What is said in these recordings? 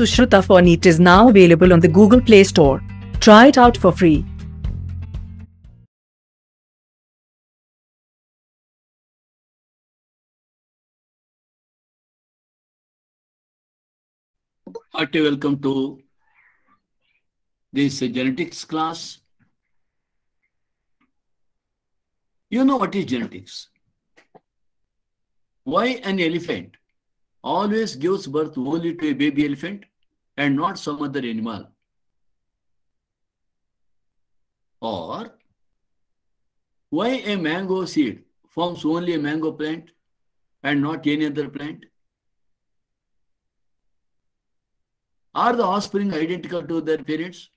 Sushruta Fornit is now available on the Google Play Store. Try it out for free. Hearty welcome to this genetics class. You know what is genetics? Why an elephant always gives birth only to a baby elephant? and not some other animal. Or why a mango seed forms only a mango plant and not any other plant? Are the offspring identical to their parents?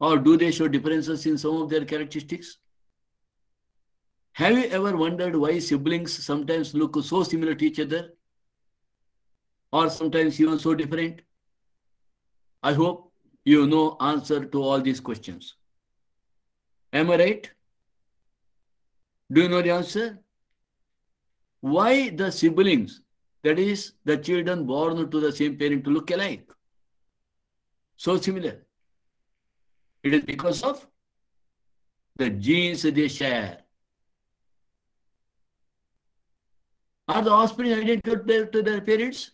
Or do they show differences in some of their characteristics? Have you ever wondered why siblings sometimes look so similar to each other or sometimes even so different? I hope you know answer to all these questions. Am I right? Do you know the answer? Why the siblings, that is, the children born to the same parent, to look alike? So similar. It is because of the genes they share. Are the offspring identical to their parents?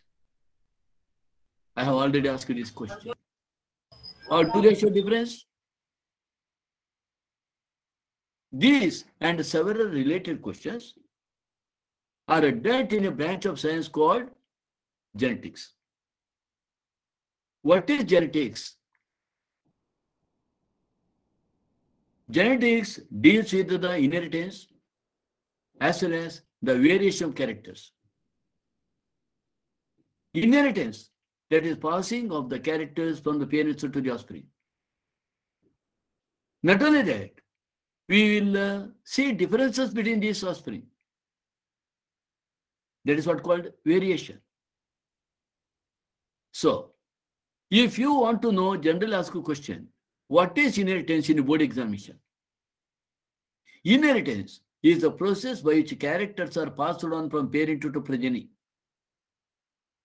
I have already asked you this question. Or do they show difference? These and several related questions are dealt in a branch of science called genetics. What is genetics? Genetics deals with the inheritance as well as the variation of characters. Inheritance that is passing of the characters from the parents to the offspring. Not only that, we will uh, see differences between these offspring. That is what called variation. So, if you want to know, generally ask a question, what is inheritance in board examination? Inheritance is the process by which characters are passed on from parent to progeny.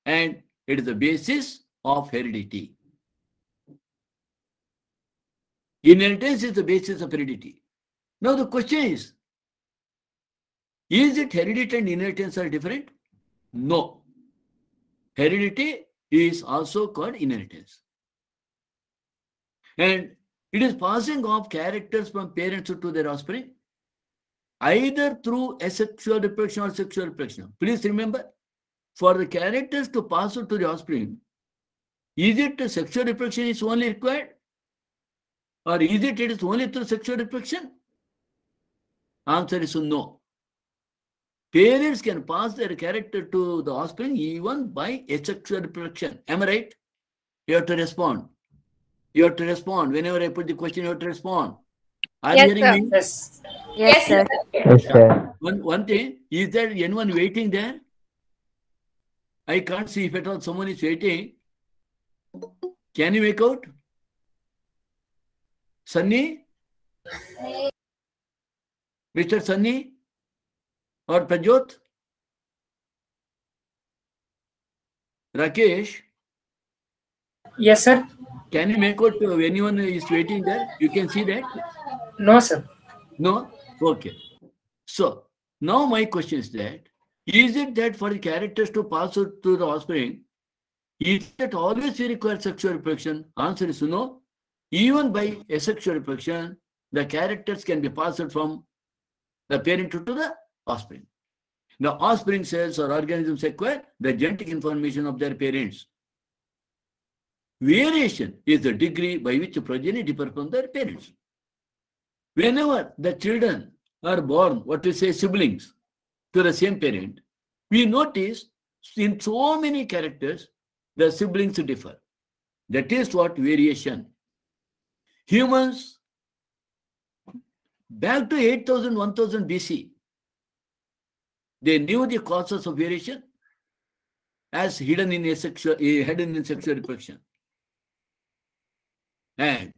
And it is the basis of heredity. Inheritance is the basis of heredity. Now the question is, is it heredity and inheritance are different? No. Heredity is also called inheritance. And it is passing of characters from parents to their offspring, either through asexual reproduction or sexual reproduction. Please remember, for the characters to pass out to the offspring, is it sexual reproduction is only required? Or is it it is only through sexual reproduction? Answer is no. Parents can pass their character to the offspring even by asexual reproduction. Am I right? You have to respond. You have to respond. Whenever I put the question, you have to respond. Are yes, you hearing sir. me? Yes. Yes, sir. sir. One, one thing, is there anyone waiting there? I can't see if at all someone is waiting. Can you make out? Sunny? Mr. Sunny? Or Prajot? Rakesh? Yes, sir. Can you make out if anyone is waiting there? You can see that? No, sir. No? Okay. So, now my question is that is it that for the characters to pass through to the offspring, is it always we require sexual reproduction? Answer is no. Even by asexual reproduction, the characters can be passed from the parent to the offspring. The offspring cells or organisms acquire the genetic information of their parents. Variation is the degree by which progeny differ from their parents. Whenever the children are born, what we say siblings, to the same parent, we notice in so many characters, the siblings differ. That is what variation. Humans, back to 8000, 1000 BC, they knew the causes of variation as hidden in a sexual, eh, hidden in sexual reproduction. And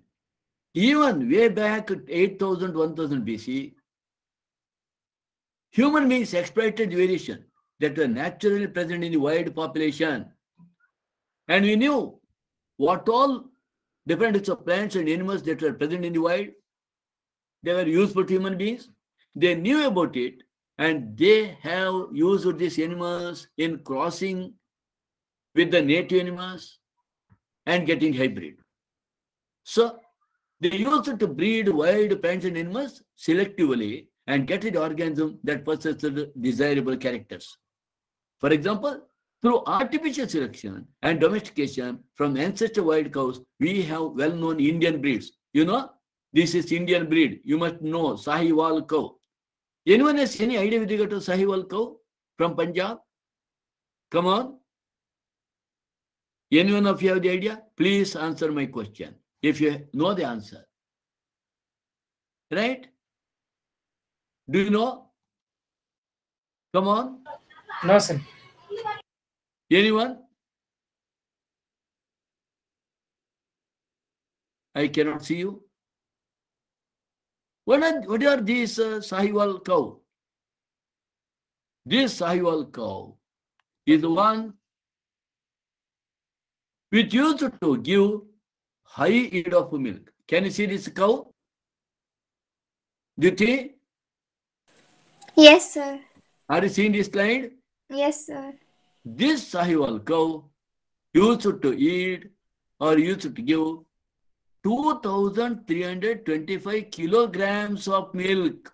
even way back at 8000, 1000 BC, human beings exploited variation that were naturally present in the wild population. And we knew what all different types of plants and animals that were present in the wild. They were useful to human beings. They knew about it and they have used these animals in crossing with the native animals and getting hybrid. So they used to breed wild plants and animals selectively and get the organism that possesses desirable characters. For example, through artificial selection and domestication from ancestor wild cows, we have well-known Indian breeds. You know, this is Indian breed. You must know Sahiwal cow. Anyone has any idea with regard to Sahiwal cow from Punjab? Come on. Anyone of you have the idea? Please answer my question if you know the answer. Right? Do you know? Come on. No, sir. Anyone? I cannot see you. What are, what are these uh, Sahiwal cow? This Sahiwal cow is the one which used to give high yield of milk. Can you see this cow? Duty? Yes, sir. Are you seeing this slide? Yes, sir. This Sahiwal cow used to eat or used to give 2,325 kilograms of milk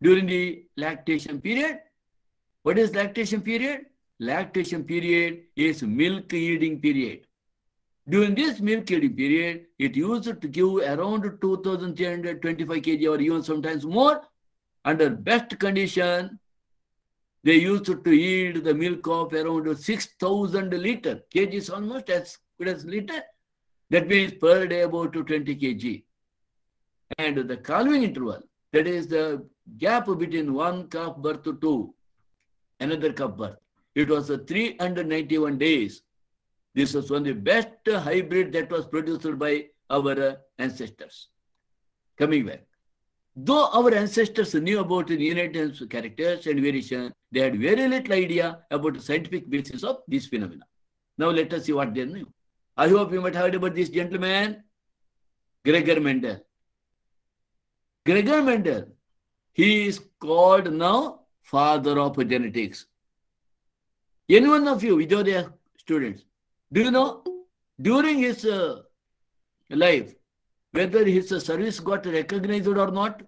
during the lactation period. What is lactation period? Lactation period is milk eating period. During this milk eating period, it used to give around 2,325 kg or even sometimes more under best condition they used to, yield the milk of around 6,000 liter. kg is almost as good as liter. That means per day about 20 kg. And the calving interval, that is the gap between one calf birth to two, another calf birth. It was 391 days. This was one of the best hybrid that was produced by our ancestors. Coming back. Though our ancestors knew about the inheritance characters and variation, uh, they had very little idea about the scientific basis of these phenomena. Now let us see what they knew. I hope you might have heard about this gentleman, Gregor Mendel. Gregor Mendel, he is called now father of genetics. Any one of you, your students, do you know during his uh, life, whether his service got recognized or not?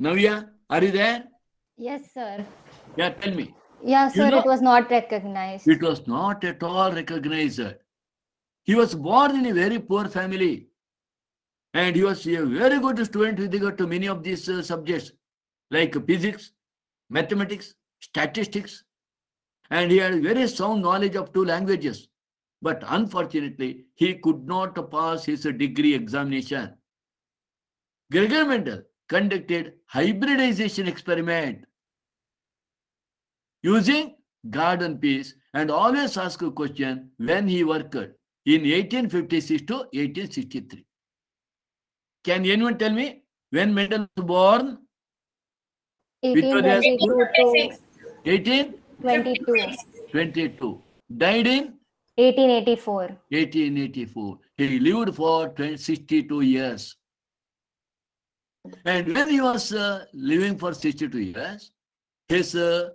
Navya, are you there? Yes, sir. Yeah, tell me. Yeah, sir, you know, it was not recognized. It was not at all recognized. He was born in a very poor family. And he was a very good student with regard to many of these uh, subjects like physics, mathematics, statistics. And he had very sound knowledge of two languages. But unfortunately, he could not pass his degree examination. Gregor Mendel conducted hybridization experiment using garden peas and always ask a question when he worked in 1856 to 1863. Can anyone tell me when Mendel was born? 1822. 1822. 22. Died in 1884. 1884. He lived for 62 years. And when he was uh, living for 62 years, his uh,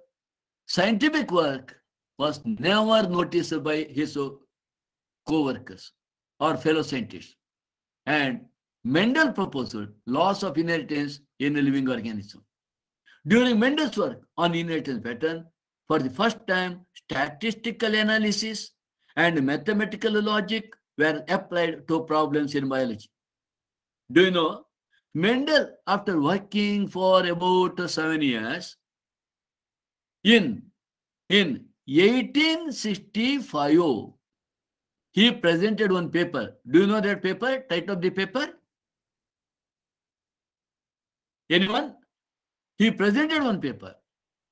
scientific work was never noticed by his uh, co-workers or fellow scientists. And Mendel proposed loss of inheritance in a living organism. During Mendel's work on inheritance pattern, for the first time, statistical analysis and mathematical logic were applied to problems in biology. Do you know? Mendel, after working for about seven years, in, in 1865, he presented one paper. Do you know that paper? Title of the paper? Anyone? He presented one paper.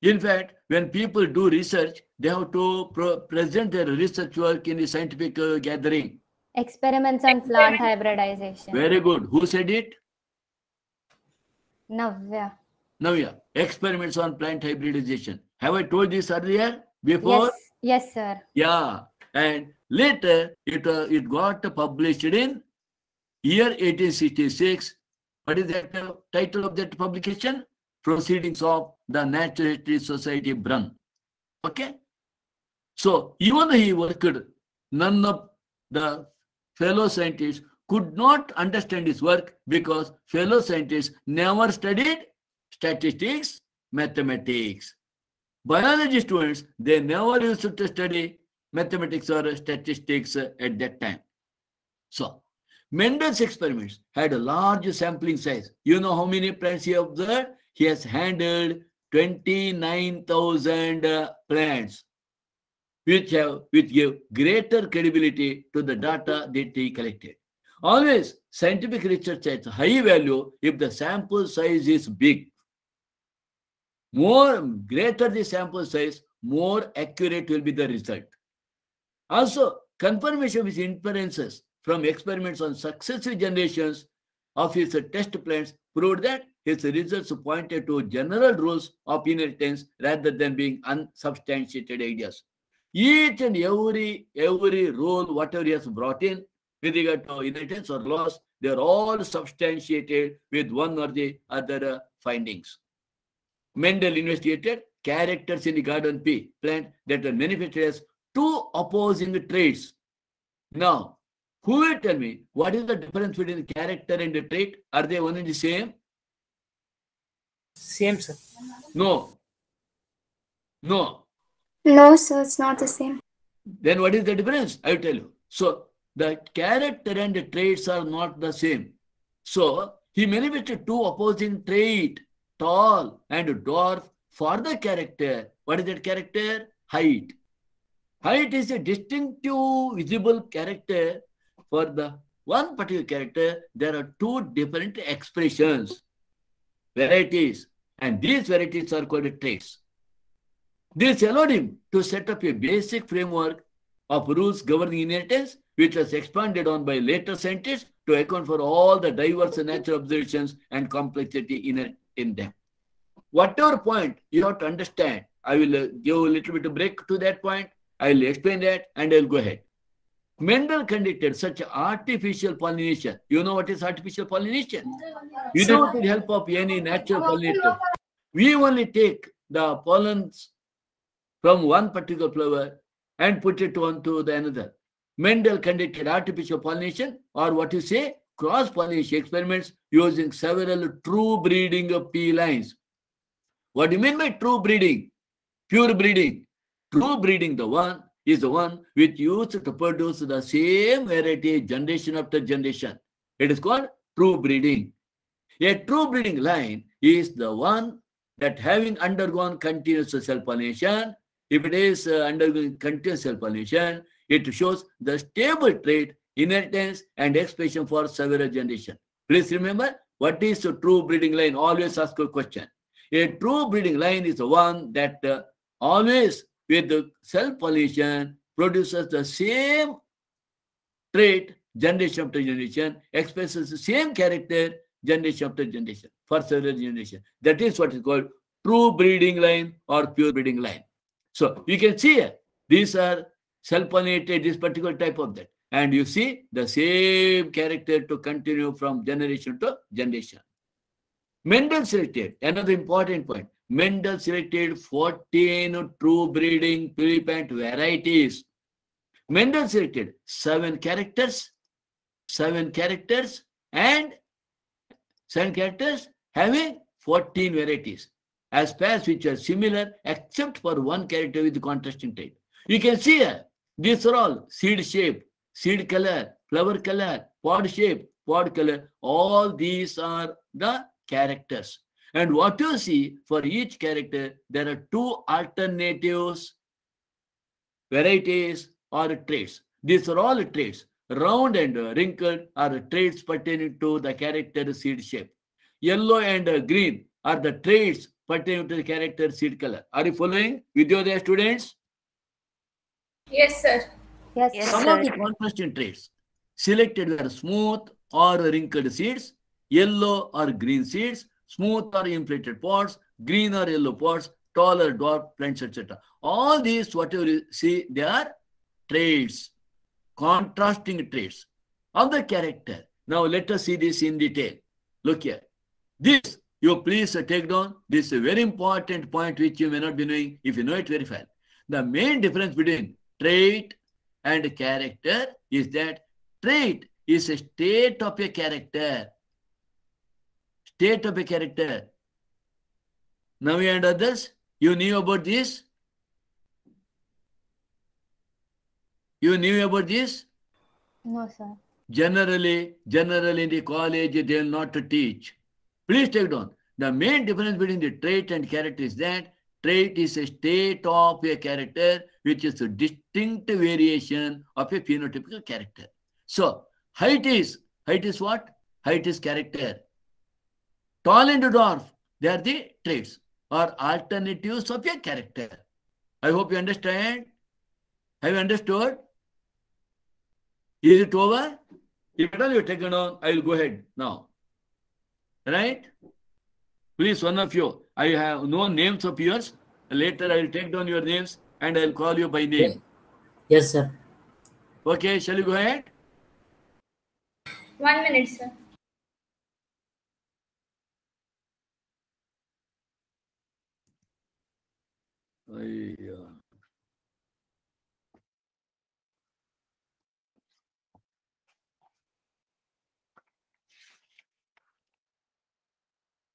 In fact, when people do research, they have to present their research work in a scientific uh, gathering. Experiments on plant hybridization. Very good. Who said it? Navya. Navya. Experiments on plant hybridization. Have I told this earlier? Before? Yes, yes sir. Yeah. And later, it, uh, it got published in year 1866. What is the uh, title of that publication? proceedings of the Natural History Society, Brun. Okay? So even he worked, none of the fellow scientists could not understand his work because fellow scientists never studied statistics, mathematics. Biology students, they never used to study mathematics or statistics at that time. So, Mendel's experiments had a large sampling size. You know how many plants he observed? he has handled 29,000 uh, plants, which have which give greater credibility to the data that he collected. Always, scientific research has high value if the sample size is big. More greater the sample size, more accurate will be the result. Also, confirmation with inferences from experiments on successive generations of his test plans proved that his results pointed to general rules of inheritance rather than being unsubstantiated ideas. Each and every every rule, whatever he has brought in with regard to inheritance or loss, they are all substantiated with one or the other findings. Mendel investigated characters in the garden pea plant that are manifested as two opposing traits. Now, who will tell me what is the difference between character and the trait? Are they one and the same? Same, sir. No. No. No, sir, it's not the same. Then what is the difference? I will tell you. So the character and the traits are not the same. So he manifested two opposing trait, tall and dwarf for the character. What is that character? Height. Height is a distinctive visible character for the one particular character, there are two different expressions, varieties, and these varieties are called traits. This allowed him to set up a basic framework of rules governing inheritance, which was expanded on by later scientists to account for all the diverse natural observations and complexity inherent in them. Whatever point you have to understand, I will give a little bit of break to that point. I will explain that and I'll go ahead. Mendel conducted such artificial pollination. You know what is artificial pollination? You do not need help of any natural pollinator. We only take the pollens from one particular flower and put it onto the another. Mendel conducted artificial pollination or what you say cross-pollination experiments using several true breeding of felines. What do you mean by true breeding? Pure breeding. True breeding, the one is the one which used to produce the same variety generation after generation. It is called true breeding. A true breeding line is the one that having undergone continuous self-pollination, if it is uh, undergoing continuous self-pollination, it shows the stable trait, inheritance, and expression for several generations. Please remember, what is a true breeding line? Always ask a question. A true breeding line is the one that uh, always with the cell pollination produces the same trait generation after generation, expresses the same character generation after generation for several generations. That is what is called true breeding line or pure breeding line. So you can see here, these are self-pollinated, this particular type of that. And you see the same character to continue from generation to generation. Mendel's theory. another important point. Mendel selected 14 true breeding puripant varieties. Mendel selected seven characters, seven characters, and seven characters having 14 varieties as pairs which are similar except for one character with contrasting type. You can see here, these are all seed shape, seed color, flower color, pod shape, pod color. All these are the characters. And what you see for each character, there are two alternatives, varieties or traits. These are all traits. Round and wrinkled are traits pertaining to the character seed shape. Yellow and green are the traits pertaining to the character seed color. Are you following with your students? Yes, sir. Yes, yes Some sir. of the contrasting traits selected were smooth or wrinkled seeds, yellow or green seeds, smooth or inflated pods, green or yellow pods, taller dwarf plants, etc. All these, whatever you see, they are traits, contrasting traits of the character. Now let us see this in detail. Look here. This, you please take down. This is a very important point which you may not be knowing if you know it very well. The main difference between trait and character is that trait is a state of a character state of a character. Navi and others, you knew about this? You knew about this? No, sir. Generally, generally in the college, they are not teach. Please take down. The main difference between the trait and character is that trait is a state of a character which is a distinct variation of a phenotypical character. So, height is, height is what? Height is character. Tall and dwarf they are the traits or alternatives of a character. I hope you understand. Have you understood? Is it over? If at all you take it on, I will go ahead now. Right? Please, one of you. I have no names of yours. Later, I will take down your names and I will call you by name. Yes, sir. Okay, shall we go ahead? One minute, sir. I uh,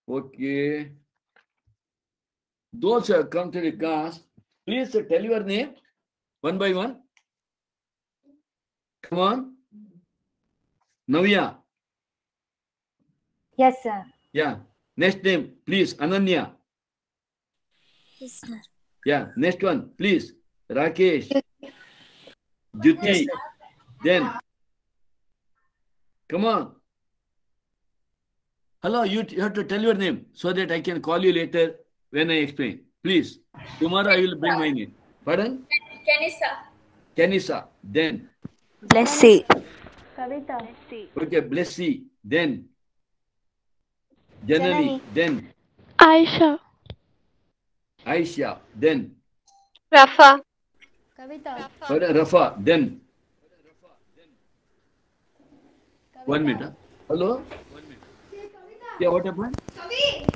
Okay. Those who have come to the class, please tell your name one by one. Come on. Navya. Yes, sir. Yeah. Next name, please. Ananya. Yes, sir. Yeah, next one, please. Rakesh, Juti, then. Come on. Hello, you, you have to tell your name so that I can call you later when I explain. Please, tomorrow I will bring my name. Pardon? Kanisa. Kanisa, then. Blessy. Kavita. Okay, Blessy, then. Janani, then. Aisha. Aisha, then. Rafa. Kavita. Rafa, Rafa then. Kavita. One minute. Hello? One minute. Yeah, what happened? Kavi.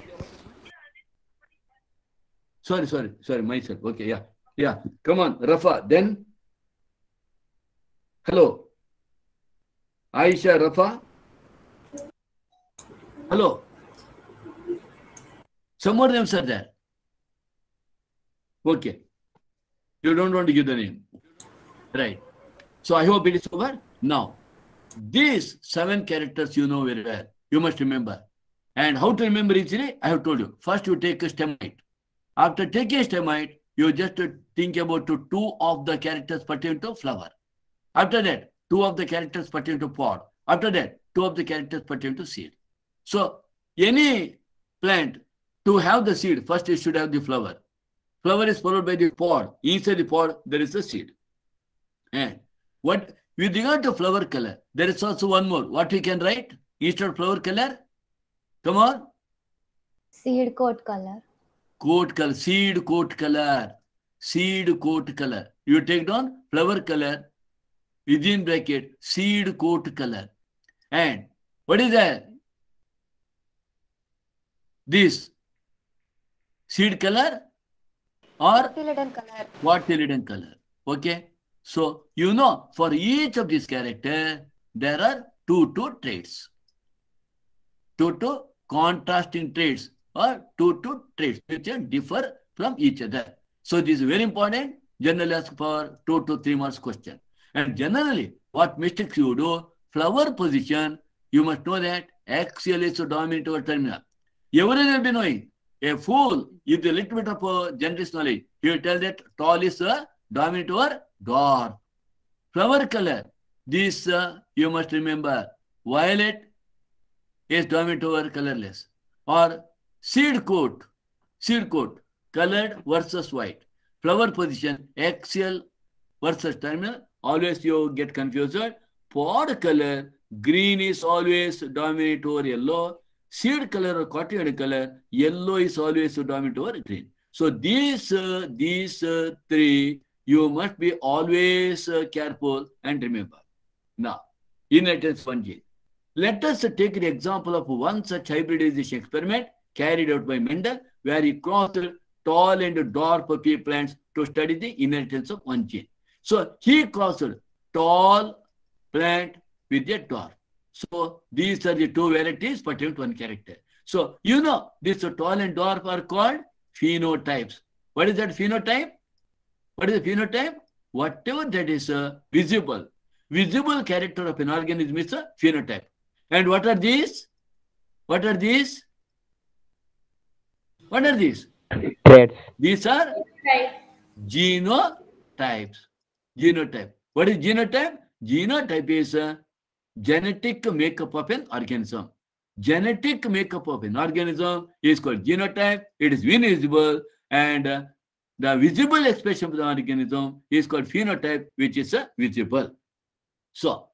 Sorry, sorry, sorry, myself. Okay, yeah. Yeah, come on, Rafa, then. Hello. Aisha, Rafa. Hello. Some more names are there. Okay. You don't want to give the name. Right. So I hope it is over. Now, these seven characters you know very well. You must remember. And how to remember easily? I have told you. First, you take a stemite. After taking a stemite, you just think about two of the characters pertaining to flower. After that, two of the characters pertaining to pod. After that, two of the characters pertaining to seed. So, any plant to have the seed, first it should have the flower. Flower is followed by the pod. Inside the pod, there is a seed. And what with regard to flower color, there is also one more. What we can write? Instead of flower color? Come on. Seed coat color. Coat color. Seed coat color. Seed coat color. You take down flower color within bracket seed coat color. And what is that? This seed color or cotilledon color. in color. Okay. So you know for each of these character there are two two traits, two two contrasting traits or two two traits which differ from each other. So this is very important. Generally ask for two to three marks question. And generally, what mistakes you do, flower position, you must know that axial is so dominant over terminal. You wouldn't be knowing a fool, if a little bit of uh, generalist knowledge, he will tell that tall is uh, dominant over dark. Flower color, this uh, you must remember. Violet is dominant over colorless. Or seed coat, seed coat, colored versus white. Flower position, axial versus terminal. Always you get confused. Pod color, green is always dominant over yellow seed color or cotyledon color, yellow is always dominant over green. So these, uh, these uh, three, you must be always uh, careful and remember. Now, inheritance one gene. Let us take an example of one such hybridization experiment carried out by Mendel, where he crossed tall and dwarf pea plants to study the inheritance of one gene. So he crossed tall plant with a dwarf. So these are the two varieties pertaining to one character. So you know these tall and dwarf are called phenotypes. What is that phenotype? What is a phenotype? Whatever that is uh, visible. Visible character of an organism is a phenotype. And what are these? What are these? What are these? Traits. These are genotypes. Genotype. What is genotype? Genotype is a uh, genetic makeup of an organism. Genetic makeup of an organism is called genotype. It is invisible and uh, the visible expression of the organism is called phenotype, which is uh, visible. So,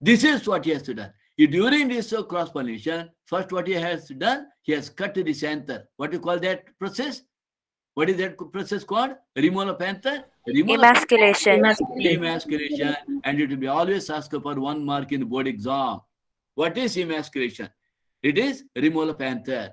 this is what he has done. He, during this uh, cross-pollination, first what he has done, he has cut the center. What do you call that process? What is that process called? Removal of Panther. Removal emasculation. emasculation. Emasculation. And it will be always asked for one mark in the board exam. What is emasculation? It is removal of Panther.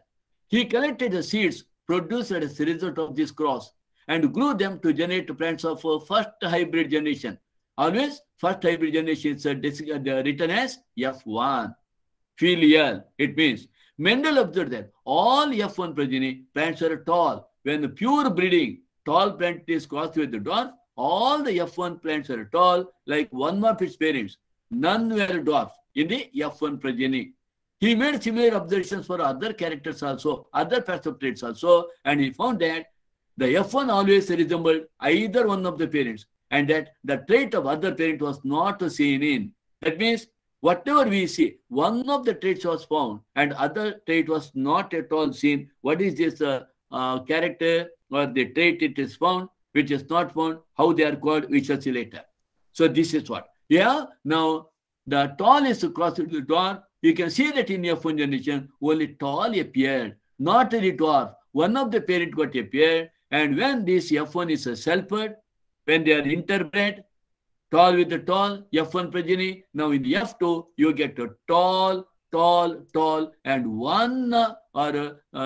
He collected the seeds produced as a result of this cross and grew them to generate plants of uh, first hybrid generation. Always, first hybrid generation is uh, uh, written as F1. Filial. It means Mendel observed that all F1 progeny plants are tall when the pure breeding, tall plant is crossed with the dwarf, all the F1 plants are tall, like one of its parents. None were dwarf in the F1 progeny. He made similar observations for other characters also, other passive traits also, and he found that the F1 always resembled either one of the parents and that the trait of other parent was not seen in. That means whatever we see, one of the traits was found and other trait was not at all seen. What is this uh, uh, character or the trait it is found, which is not found, how they are called, we shall see later. So this is what. Yeah, now the tallest across the dwarf, you can see that in your phone generation, only tall appeared, not the dwarf. One of the parent got appeared, and when this F1 is a selfed, when they are interbred, tall with the tall, F1 progeny, now in F2, you get a tall, tall, tall, and one or 25%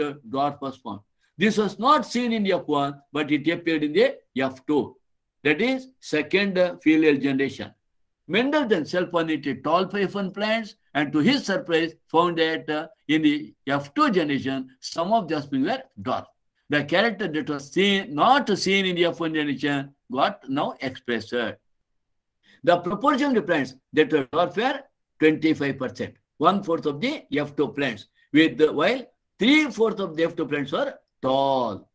uh, uh, dwarf was formed. This was not seen in F1, but it appeared in the F2. That is second filial generation. Mendel then self-pollinated tall python plants and to his surprise found that uh, in the F2 generation, some of the offspring were dwarf. The character that was seen, not seen in the F1 generation got now expressed. The proportion of plants that were dwarf were 25% one-fourth of the F2 plants, with the, while three fourth of the F2 plants are tall.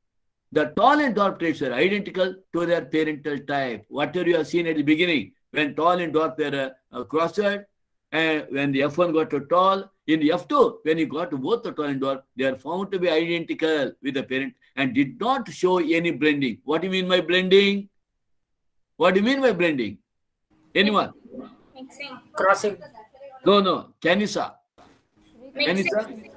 The tall and dwarf traits are identical to their parental type. Whatever you have seen at the beginning, when tall and dwarf were uh, crossed, and when the F1 got to tall, in the F2, when you got to both the tall and dwarf, they are found to be identical with the parent and did not show any blending. What do you mean by blending? What do you mean by blending? Anyone? Mixing. Crossing. No, no, Kanisa. Mixing.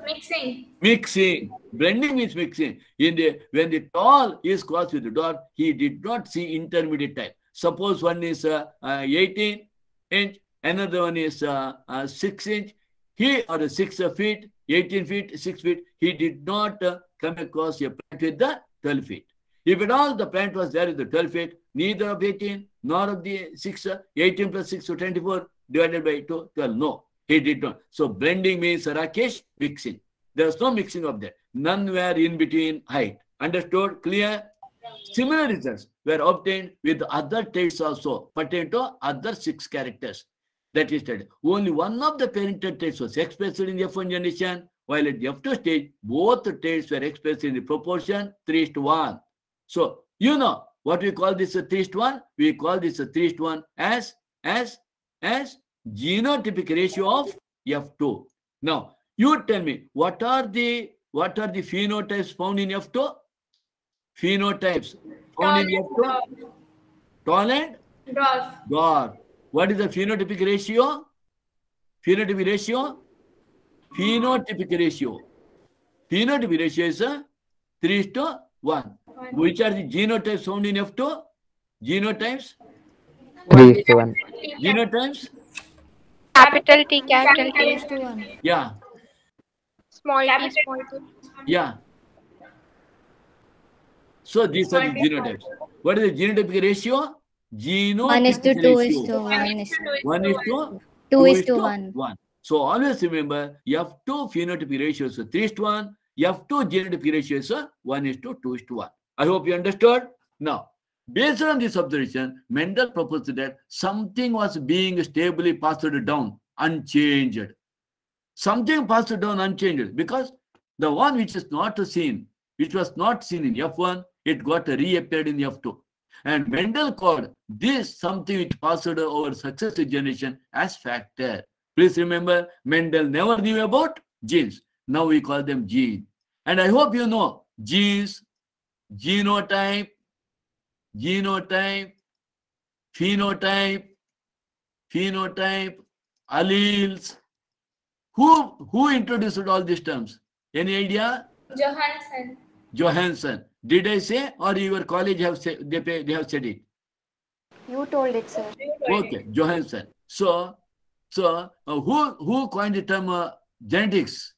Mixing. Mixing. Blending means mixing. In the when the tall is crossed with the dot, he did not see intermediate type. Suppose one is uh, uh, 18 inch, another one is uh, uh 6 inch. He or the 6 uh, feet, 18 feet, 6 feet, he did not uh, come across a plant with the 12 feet. If at all the plant was there with the 12 feet, neither of 18 nor of the 6, 18 plus 6 to 24, divided by 2, 12. No, he did not. So blending means Rakesh mixing. There's no mixing of that. None were in between height. Understood? Clear? Similar results were obtained with other traits also Pertaining to other six characters. That is, that only one of the parental traits was expressed in the F1 generation, while at the F2 stage, both traits were expressed in the proportion 3 to 1. So, you know what we call this a 3 to 1? We call this a 3 to 1 as, as as genotypic ratio of F2. Now, you tell me, what are the what are the phenotypes found in F2? Phenotypes found in F2? Tall and? Dwarf. What is the phenotypic ratio? Phenotypic ratio? Phenotypic ratio. Phenotypic ratio is a uh, 3 to 1. Which are the genotypes found in F2? Genotypes 3 to 1. You know times? Capital T, capital T. Yeah. Small t, small t. Yeah. So these are the genotypes. What is the genotypic ratio? Geno 1 is to 2 is to 1 is 1 is to 2 is to 1. 1. So always remember, you have two phenotypic ratios, so 3 is to 1. You have two genotypic ratios, so 1 is to 2 is to 1. I hope you understood. Now, Based on this observation, Mendel proposed that something was being stably passed down, unchanged. Something passed down unchanged because the one which is not seen, which was not seen in F1, it got reappeared in F2. And Mendel called this something which passed over successive generation as factor. Please remember, Mendel never knew about genes. Now we call them gene. And I hope you know genes, genotype, genotype, phenotype, phenotype, alleles. Who, who introduced all these terms? Any idea? Johansson. Johansson. Did I say or your college have said they, they have said it? You told it, sir. Okay, Johansson. So, so uh, who who coined the term uh, genetics?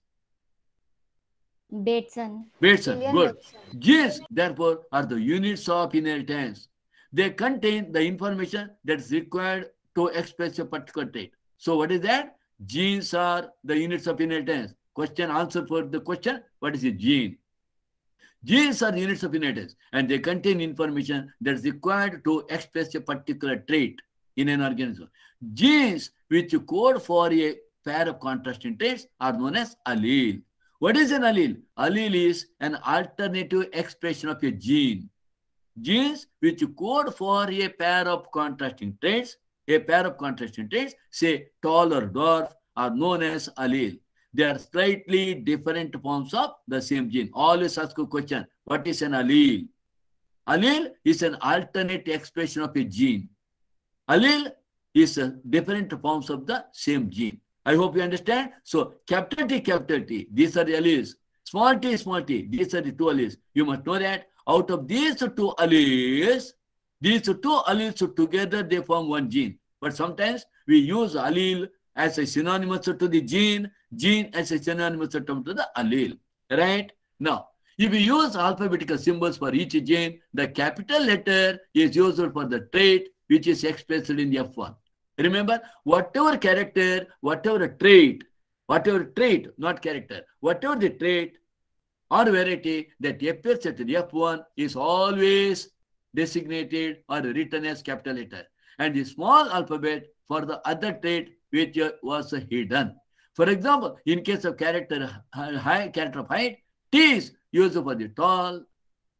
Bateson. Bateson, good. Yes, therefore, are the units of inheritance. They contain the information that's required to express a particular trait. So what is that? Genes are the units of inheritance. Question, answer for the question, what is a gene? Genes are units of inheritance and they contain information that's required to express a particular trait in an organism. Genes which code for a pair of contrasting traits are known as allele. What is an allele? Allele is an alternative expression of a gene. Genes which code for a pair of contrasting traits, a pair of contrasting traits, say tall or dwarf, are known as allele. They are slightly different forms of the same gene. Always ask a question, what is an allele? Allele is an alternate expression of a gene. Allele is different forms of the same gene. I hope you understand. So capital T, capital T, these are the alleles. Small t, small t, these are the two alleles. You must know that out of these two alleles, these two alleles together, they form one gene. But sometimes we use allele as a synonymous to the gene, gene as a synonymous term to the allele. Right? Now, if we use alphabetical symbols for each gene, the capital letter is used for the trait which is expressed in F1. Remember, whatever character, whatever trait, whatever trait, not character, whatever the trait or variety that appears at the F1 is always designated or written as capital letter. And the small alphabet for the other trait which was hidden. For example, in case of character high character of height, T is used for the tall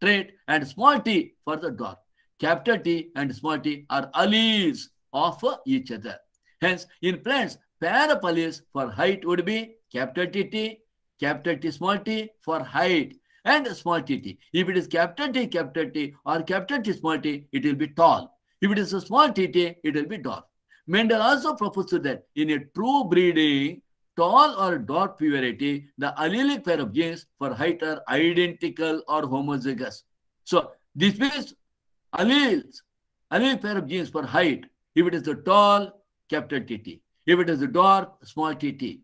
trait and small t for the dwarf. Capital T and small t are alleles offer each other. Hence, in plants, parapolis for height would be capital TT, capital T small t for height and small t t. If it is capital T, capital T or capital T small t, it will be tall. If it is a small t t, it will be dwarf. Mendel also proposed that in a true breeding, tall or dwarf purity, the allelic pair of genes for height are identical or homozygous. So this means alleles, allelic pair of genes for height if it is a tall, capital TT. If it is a dark, small tt.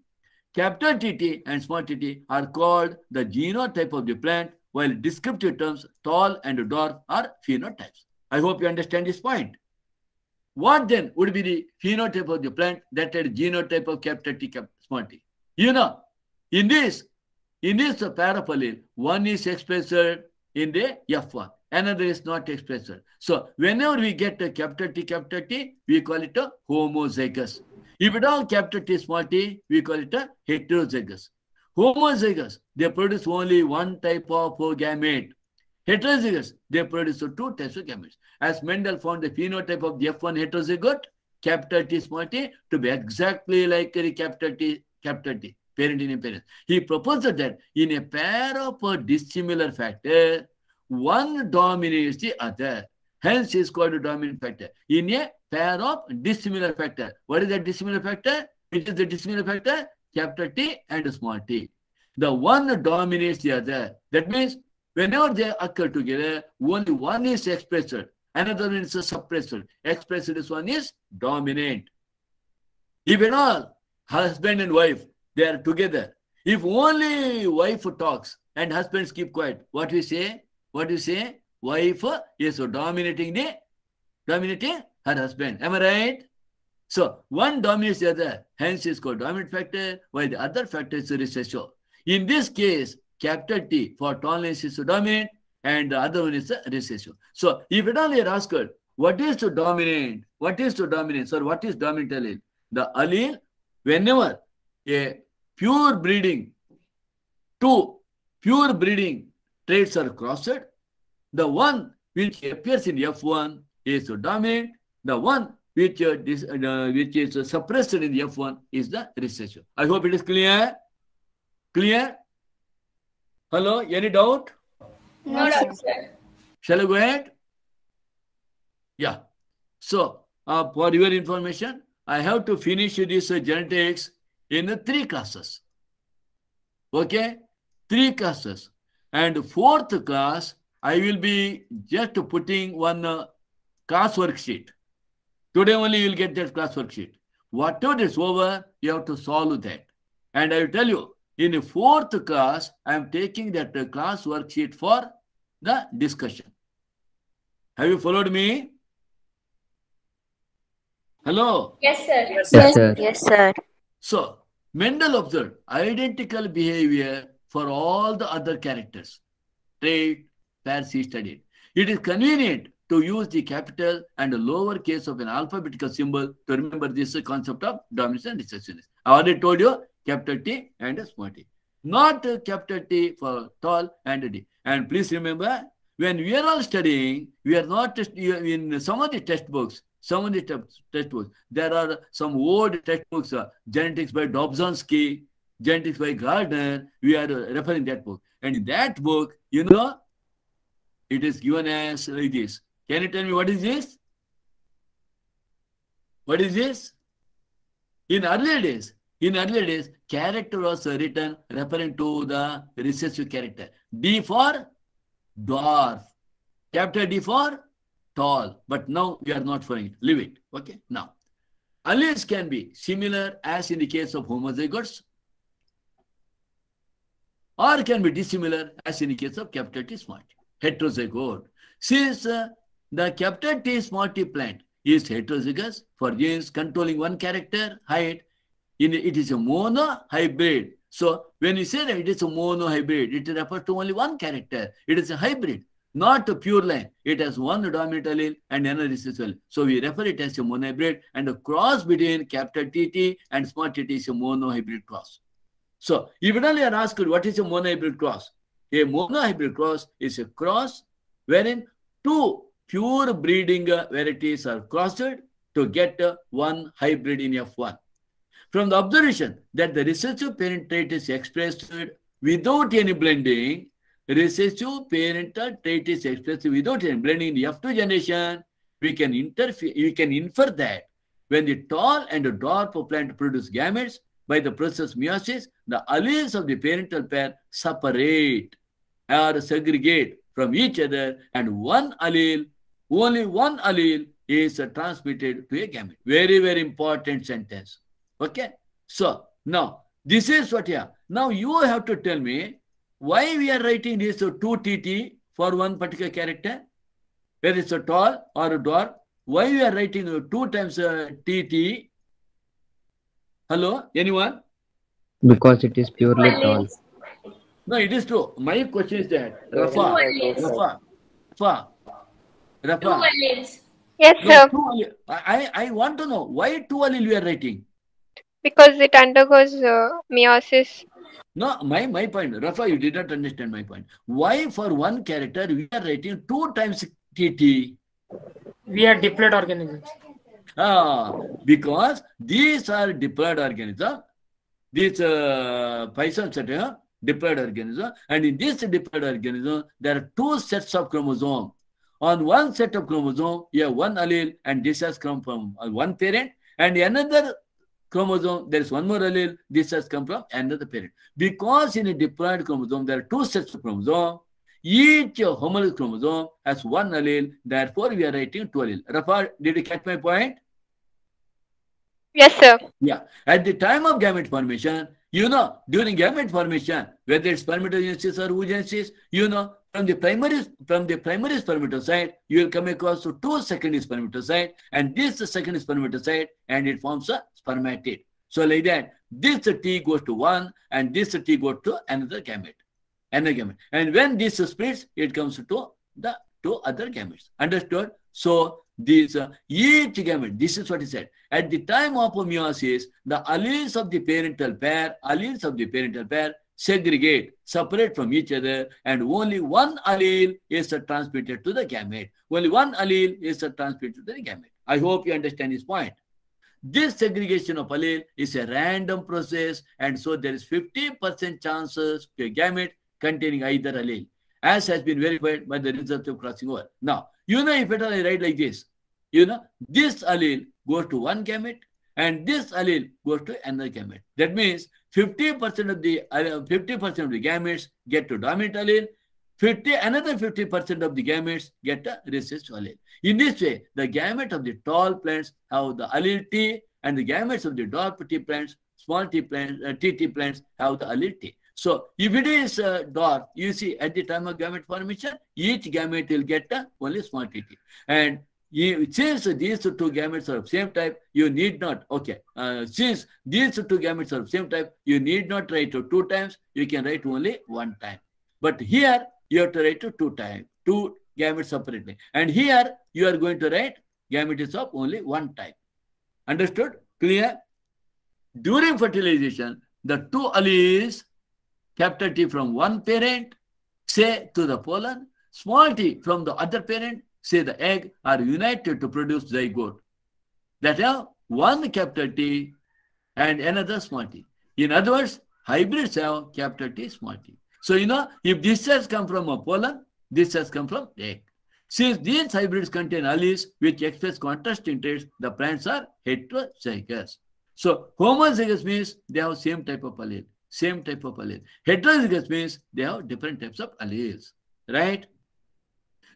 Capital TT and small tt are called the genotype of the plant, while descriptive terms tall and dark are phenotypes. I hope you understand this point. What then would be the phenotype of the plant that had genotype of capital T, capital small t? You know, in this, in this parallel, one is expressed in the F1, another is not expressed. So whenever we get a capital T, capital T, we call it a homozygous. If at all capital T, small t, we call it a heterozygous. Homozygous, they produce only one type of gamete. Heterozygous, they produce two types of gametes. As Mendel found the phenotype of the F1 heterozygote, capital T, small t, to be exactly like the capital T, capital T, parent in a parent. He proposed that in a pair of dissimilar factors, one dominates the other. Hence, is called a dominant factor in a pair of dissimilar factor. What is that dissimilar factor? It is the dissimilar factor, capital T and small t. The one dominates the other. That means whenever they occur together, only one is expressor, another one is a suppressor. Expressor, this one is dominant. If at all, husband and wife, they are together. If only wife talks and husbands keep quiet, what we say? What do you say? Wife is dominating the dominating her husband. Am I right? So one dominates the other, hence it's called dominant factor, while the other factor is recessive. In this case, capital T for tolerance is dominant and the other one is recessive. So if at all you're asked, what is to dominate? What is to dominate? So what is dominant allele? The allele, whenever a pure breeding, two pure breeding trades are crossed. The one which appears in F1 is dominant. The one which, uh, uh, which is uh, suppressed in F1 is the recessive. I hope it is clear. Clear? Hello, any doubt? No doubt, sir. Shall I go ahead? Yeah. So, uh, for your information, I have to finish this uh, genetics in uh, three classes. Okay? Three classes. And fourth class, I will be just putting one uh, class worksheet. Today only you will get that class worksheet. Whatever is over, you have to solve that. And I will tell you, in the fourth class, I am taking that uh, class worksheet for the discussion. Have you followed me? Hello? Yes, sir. Yes, sir. Yes, sir. So, Mendel observed identical behavior for all the other characters. Trade, pairs studied. It is convenient to use the capital and the lower case of an alphabetical symbol to remember this concept of dominance and recessiveness. I already told you capital T and small t. Not capital T for tall and a d. And please remember, when we are all studying, we are not in some of the textbooks, some of the textbooks, there are some old textbooks, uh, genetics by Dobzhansky, by Gardner, we are referring that book. And in that book, you know, it is given as like this. Can you tell me what is this? What is this? In earlier days, in earlier days, character was written referring to the recessive character. D for dwarf. Chapter D for tall. But now we are not following it. Leave it. Okay. Now, alleles can be similar as in the case of homozygotes or can be dissimilar as in the case of capital T small t, heterozygote. Since uh, the capital T small plant is heterozygous for genes controlling one character height, in, it is a mono hybrid. So when you say that it is a mono hybrid, it refers to only one character. It is a hybrid, not a pure line. It has one dominant allele and another recessive allele. So we refer it as a mono hybrid. and a cross between capital TT and small tt is a mono hybrid cross. So if you are asked what is a monohybrid cross, a monohybrid cross is a cross wherein two pure breeding varieties are crossed to get one hybrid in F1. From the observation that the recessive parent trait is expressed without any blending, recessive parental trait is expressed without any blending in the F2 generation, we can, we can infer that when the tall and the dwarf plant produce gametes, by the process meiosis, the alleles of the parental pair separate or segregate from each other and one allele, only one allele is transmitted to a gamete. Very, very important sentence. Okay? So, now, this is what here. Now, you have to tell me why we are writing this so 2TT for one particular character, whether it's a tall or a dwarf. Why we are writing 2 times a uh, TT Hello, anyone? Because it is purely tall. No, it is true. My question is that Rafa, Rafa, Rafa, Rafa. Yes, no, sir. Two, I, I want to know why two alleles you are writing. Because it undergoes uh, meiosis. No, my, my point, Rafa, you did not understand my point. Why for one character we are writing two times TT? We are diploid organisms. Uh, because these are diploid organisms. These uh, Pisons are deployed organism. And in this diploid organism, there are two sets of chromosomes. On one set of chromosome, you have one allele and this has come from uh, one parent. And another chromosome, there is one more allele, this has come from another parent. Because in a diploid chromosome, there are two sets of chromosome. Each homologous chromosome has one allele, therefore we are writing two allele. Rafa, did you catch my point? Yes, sir. Yeah. At the time of gamete formation, you know, during gamete formation, whether it's spermatogenesis or oogenesis, you know, from the primary from the primary spermatocyte, you will come across to two secondary spermatocytes, and this is secondary spermatocyte, and it forms a spermatid. So like that, this T goes to one, and this T goes to another gamete, another gamete. And when this splits, it comes to the two other gametes. Understood? So these uh, each gamete, this is what he said. At the time of meiosis, the alleles of the parental pair, alleles of the parental pair segregate, separate from each other, and only one allele is uh, transmitted to the gamete. Only one allele is uh, transmitted to the gamete. I hope you understand his point. This segregation of allele is a random process, and so there is 50% chances to a gamete containing either allele, as has been verified by the results of crossing over. Now, you know, if at I write like this, you know, this allele goes to one gamete and this allele goes to another gamete. That means 50% of the 50% uh, of the gametes get to dominant allele, 50 another 50% of the gametes get a recessive allele. In this way, the gamete of the tall plants have the allele T and the gametes of the dwarf T plants, small T plants, uh, TT plants have the allele T. So if it is a dark, you see at the time of gamete formation, each gamete will get a only small tt. And you, since these two gametes are of same type, you need not, okay, uh, since these two gametes are of same type, you need not write to two times, you can write only one time. But here, you have to write to two times, two gametes separately. And here, you are going to write gametes of only one type. Understood? Clear? During fertilization, the two alleles capital T from one parent, say to the pollen, small t from the other parent, say the egg, are united to produce zygote. That have one capital T and another small t. In other words, hybrids have capital T, small t. So, you know, if this has come from a pollen, this has come from egg. Since these hybrids contain alleles which express contrasting traits, the plants are heterozygous. So homozygous means they have same type of allele. Same type of allele. Heterozygous means they have different types of alleles, right?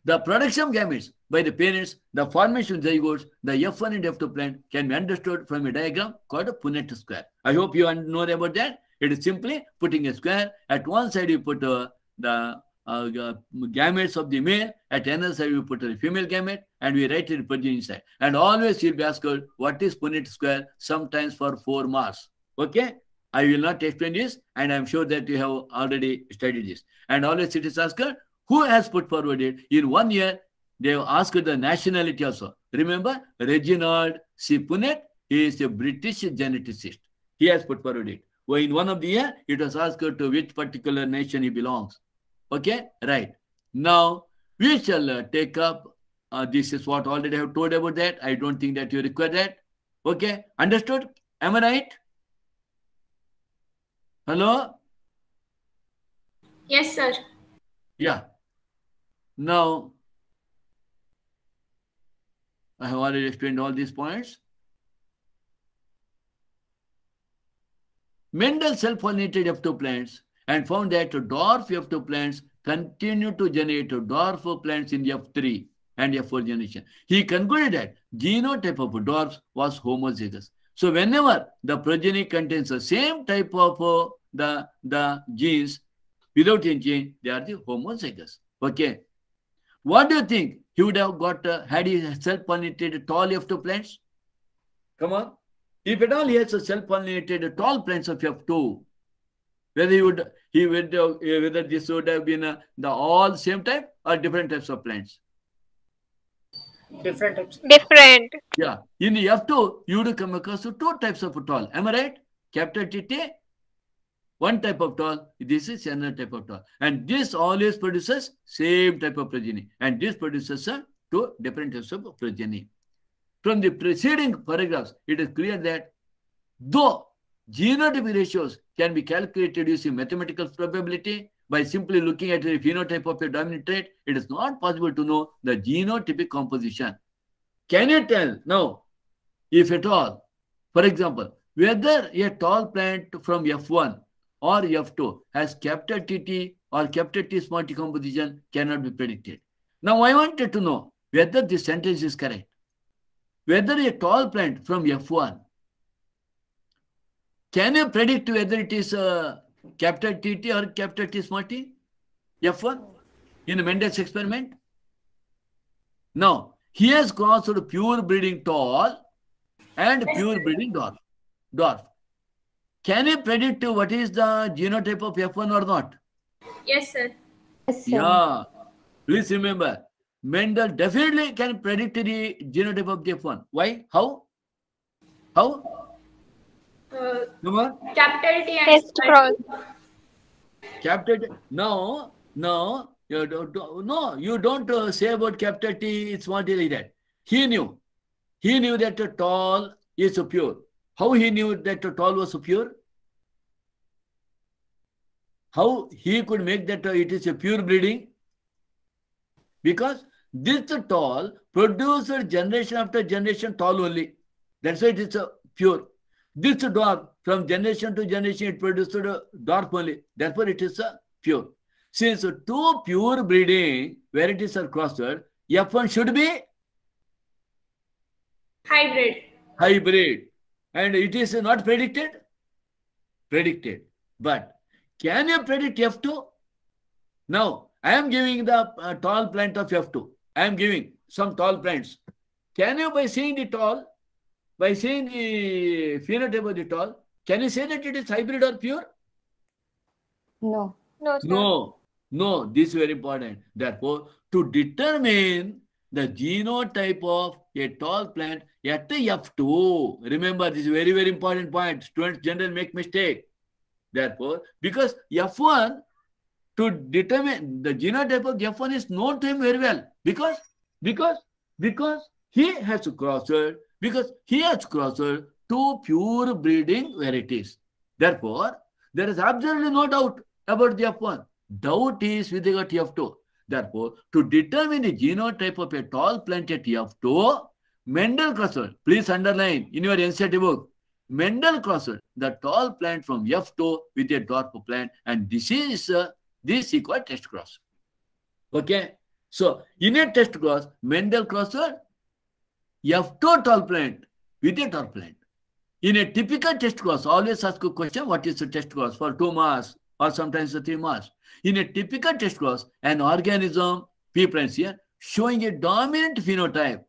The production gametes by the parents, the formation of zygotes, the F1 and F2 plant can be understood from a diagram called a Punnett square. I hope you know about that. It is simply putting a square. At one side, you put uh, the uh, uh gametes of the male, at another side, you put the female gamete, and we write it put inside. And always you'll be asked what is Punnett square, sometimes for four marks. Okay? I will not explain this, and I'm sure that you have already studied this. And always it is asked, who has put forward it? In one year, they have asked the nationality also. Remember, Reginald C. Punnett, he is a British geneticist. He has put forward it. Well, in one of the year, it was asked to which particular nation he belongs. Okay, right. Now, we shall uh, take up, uh, this is what already I have told about that. I don't think that you require that. Okay, understood? Am I right? Hello? Yes, sir. Yeah. Now, I have already explained all these points. Mendel self-pollinated F2 plants and found that dwarf F2 plants continue to generate dwarf plants in F3 and F4 generation. He concluded that genotype of dwarfs was homozygous. So whenever the progeny contains the same type of uh, the, the genes. Without any gene, they are the homozygous. Okay. What do you think? He would have got, uh, had he self-pollinated tall F2 plants? Come on. If at all he has a self-pollinated tall plants of F2, whether he would, he would, uh, whether this would have been uh, the all same type or different types of plants? Different types. Different. Yeah. In the F2, you would come across two types of tall. Am I right? Capital TT one type of tall. this is another type of tall, And this always produces same type of progeny. And this produces two different types of progeny. From the preceding paragraphs, it is clear that though genotypic ratios can be calculated using mathematical probability by simply looking at the phenotype of a dominant trait, it is not possible to know the genotypic composition. Can you tell now, if at all, for example, whether a tall plant from F1 or F2 has capital TT or capital T small t composition cannot be predicted. Now I wanted to know whether this sentence is correct. Whether a tall plant from F1, can you predict whether it is uh, capital TT or capital T small t? F1 in Mendel's experiment? Now, he has crossed pure breeding tall and pure breeding dwarf. dwarf. Can you predict what is the genotype of F1 or not? Yes, sir. Yes, sir. Yeah. Please remember, Mendel definitely can predict the genotype of the F1. Why? How? How? Uh, Number? Capital T and test cross. Capital T. No, no, you don't, no, you don't uh, say about capital T, it's not really that. He knew. He knew that uh, tall is pure. How he knew that toll was pure? How he could make that it is a pure breeding? Because this toll produced generation after generation toll only. That's why it is a pure. This dwarf, from generation to generation, it produced a dwarf only. Therefore, it is pure. Since two pure breeding varieties are crossed, F1 should be hybrid. Hybrid and it is not predicted? Predicted. But can you predict F2? Now, I am giving the uh, tall plant of F2. I am giving some tall plants. Can you, by seeing the tall, by seeing the phenotype of the tall, can you say that it is hybrid or pure? No. No, sir. No. No, this is very important. Therefore, to determine the genotype of a tall plant, at F2, remember this is very, very important point. Students generally make mistake. Therefore, because F1, to determine the genotype of F1 is known to him very well. Because, because, because he has crossed, because he has crossed two pure breeding varieties. Therefore, there is absolutely no doubt about the F1. Doubt is with regard to F2. Therefore, to determine the genotype of a tall plant at F2, Mendel crossword, please underline in your NCRT book. Mendel crossword, the tall plant from F2 with a dwarf plant, and this is uh, this is called test cross. Okay, so in a test cross, Mendel crossword, F2 tall plant with a dwarf plant. In a typical test cross, always ask a question, what is the test cross for two marks or sometimes the three marks. In a typical test cross, an organism, people here, showing a dominant phenotype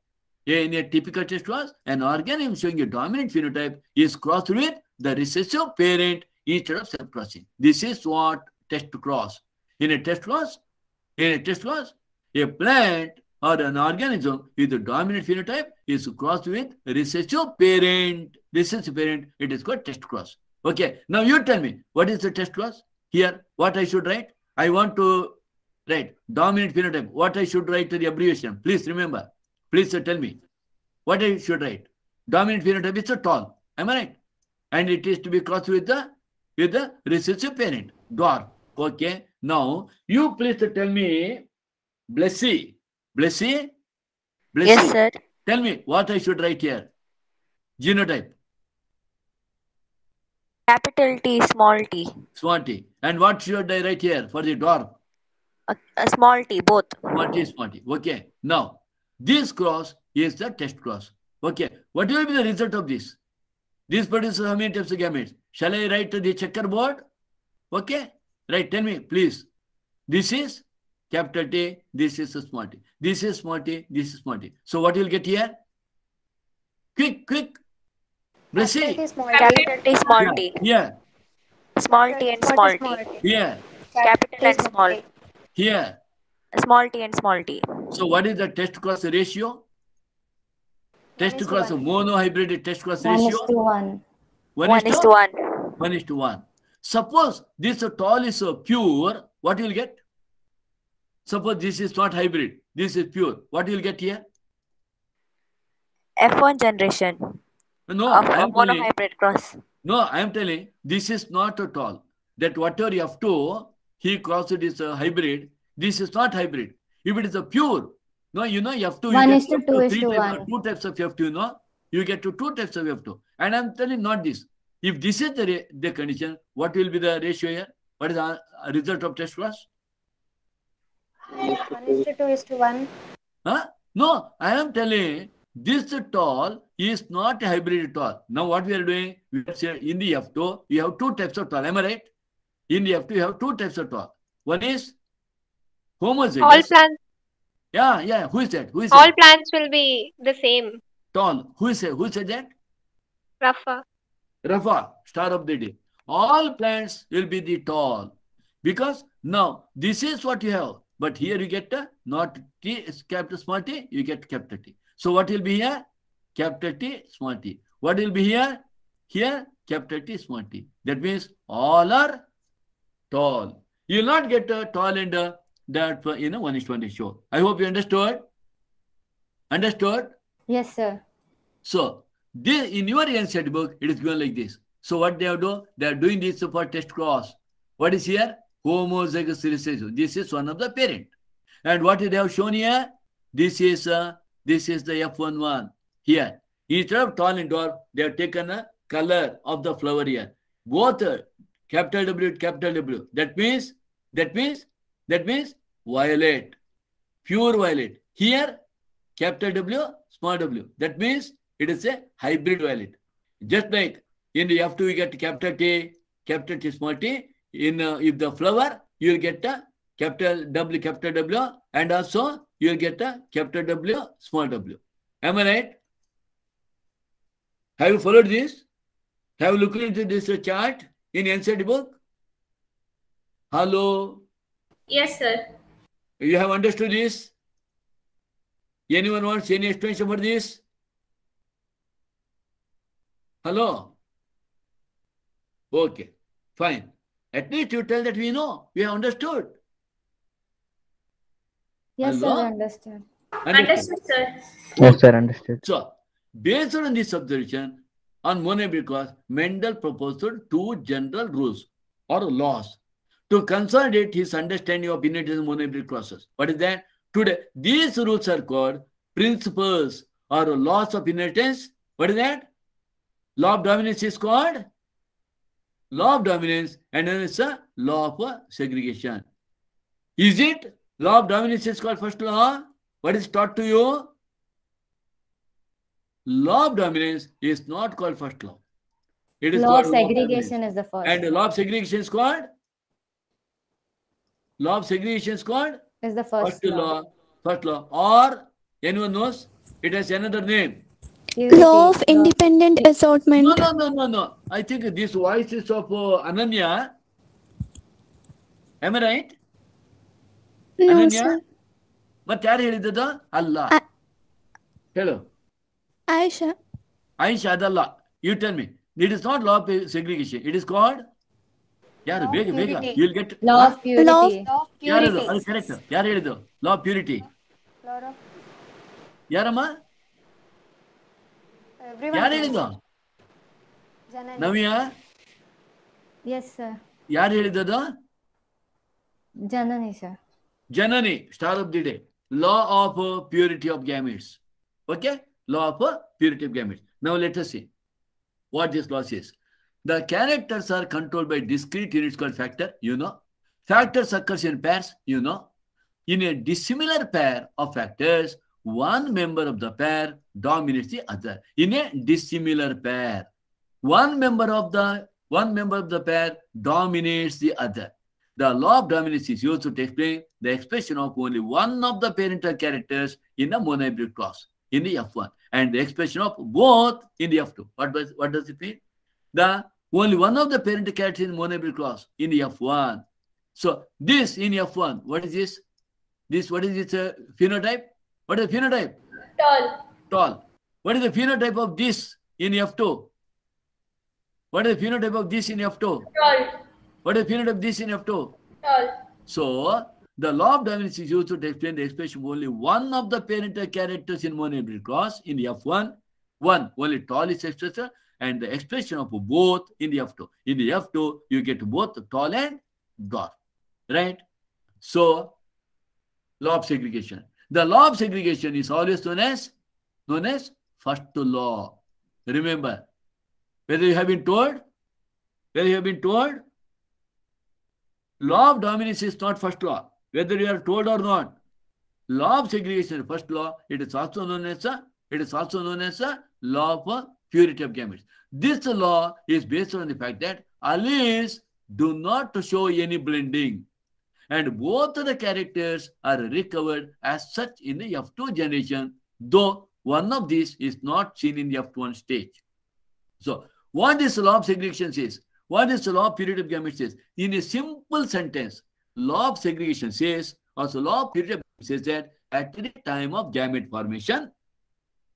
in a typical test was an organism showing a dominant phenotype is crossed with the recessive parent instead of self-crossing. This is what test cross. In a test cross, in a test loss, a plant or an organism with a dominant phenotype is crossed with recessive parent. Recessive parent, it is called test cross. Okay, now you tell me, what is the test cross? Here, what I should write? I want to write dominant phenotype. What I should write to the abbreviation? Please remember. Please sir, tell me, what I should write? Dominant phenotype is so tall. Am I right? And it is to be crossed with the with the recessive parent, dwarf. Okay. Now you please tell me, Blessy, Blessy, Blessy. Yes, sir. Tell me what I should write here. Genotype. Capital T, small t. Small t. And what should I write here for the dwarf? A, a small t, both. Small t, small t. Okay. Now, this cross is the test cross. Okay, what will be the result of this? This produces how many types of gametes? Shall I write to the checkerboard? Okay, right, tell me, please. This is capital T, this is a small t. This is small t, this is small t. So what you'll get here? Quick, quick. it? Capital T, small t. Yeah. Small t and small t. Yeah. Capital and small. Here small t and small t. So what is the test cross ratio? Test to cross monohybrid test cross one ratio? Is to one. One, is to one. One is to one. Suppose this tall is pure, what you'll get? Suppose this is not hybrid, this is pure. What you'll get here? F1 generation. No, I'm monohybrid cross. No, I am telling this is not at all. That whatever F2 he crossed is a hybrid, this is not hybrid. If it is a pure, no, you know, you have to. You one is to two is to one. Two types of you have to, you know. You get to two types of you have to. And I'm telling not this. If this is the, the condition, what will be the ratio here? What is the uh, result of test was? 1 is to 2 is to 1. Huh? No, I am telling this tall is not a hybrid tall. Now what we are doing, we are saying in the F2, you have two types of tall. Am I right? In the F2, you have two types of tall. One is Home was it? All yes. plants. Yeah, yeah. Who is that? Who is All that? plants will be the same. Tall. Who is who said that? Rafa. Rafa, star of the day. All plants will be the tall. Because now this is what you have. But here you get a uh, not T capital small t, you get capital T. So what will be here? Capital T small t. What will be here? Here capital T small t. That means all are tall. You will not get a uh, tall and a uh, that uh, you know one is twenty. Show. I hope you understood. Understood? Yes, sir. So this in your answer book, it is going like this. So what they are doing? They are doing this for test cross. What is here? Homozygous recessive. This is one of the parent. And what they have shown here? This is uh, this is the F11 here. Instead of tall and dwarf, they have taken a color of the flower here. Both uh, capital W, capital W. That means that means that means violet, pure violet. Here, capital W, small w. That means it is a hybrid violet. Just like in the F2 you get capital T, capital T, small t. In uh, if the flower, you'll get a capital W, capital W, and also you'll get a capital W, small w. Am I right? Have you followed this? Have you looked into this chart in NCERT book? Hello, Yes, sir. You have understood this? Anyone wants any explanation for this? Hello? Okay, fine. At least you tell that we know, we have understood. Yes, Hello? sir, understood. Understood, sir. Yes, sir, understood. So, based on this observation, on money because Mendel proposed two general rules or laws to consolidate his understanding of unitism monolithic process. What is that? Today, these rules are called principles or laws of inheritance. What is that? Law of dominance is called law of dominance and then it's a law of segregation. Is it? Law of dominance is called first law. What is taught to you? Law of dominance is not called first law. It is law of segregation law of is the first. And law of segregation is called Law of segregation is called? Is the first, first law. law. First law. Or, anyone knows? It has another name. Law of independent assortment. No, no, no, no, no. I think this voice is of uh, Ananya. Am I right? No, Ananya? sir. ಮತ್ತೆ ಯಾರು ಹೇಳಿದ್ದದ ಅಲ್ಲ Aisha, Ayesha Ayesha You tell me. It is not law of segregation. It is called. ಯಾರು ಬೇಗ ಬೇಗ you'll get of purity ಯಾರು ಅದು correct ಯಾರು ಹೇಳಿದ್ದು ಲಾ ಆಫ್ ಪ್ಯೂರಿಟಿ ಯಾರಮ್ಮ ಯಾರು ಹೇಳಿದ್ದು ನವ್ಯಾ ಎಸ್ ಸರ್ ಯಾರು ಹೇಳಿದ್ದು Janani sir Janani star of the day law of purity of gametes okay law of purity of gametes ನಾವು let us see what this law is The characters are controlled by discrete units called factor, you know. Factors occurs in pairs, you know. In a dissimilar pair of factors, one member of the pair dominates the other. In a dissimilar pair, one member of the one member of the pair dominates the other. The law of dominance is used to explain the expression of only one of the parental characters in a monohybrid cross in the F1 and the expression of both in the F2. What does, what does it mean? the only one of the parent characters in monable class in F1. So this in F1, what is this? This what is this uh, phenotype? What is the phenotype? Tall. Tall. What is the phenotype of this in F2? What is the phenotype of this in F2? Tall. What is the phenotype of this in F2? Tall. So the law of dominance is used to explain the expression only one of the parental characters in monable class in F1. One, only tall is expressed and the expression of both in the F2. In the F2, you get both tall and dwarf, right? So, law of segregation. The law of segregation is always known as, known as first law. Remember, whether you have been told, whether you have been told, law of dominance is not first law, whether you are told or not. Law of segregation, first law, it is also known as a, it is also known as a law of purity of gametes. This law is based on the fact that alleles do not show any blending. And both the characters are recovered as such in the F2 generation, though one of these is not seen in the F1 stage. So, what is the law of segregation says? What is the law of purity of gametes says? In a simple sentence, law of segregation says, or the law of purity of says that at the time of gamete formation,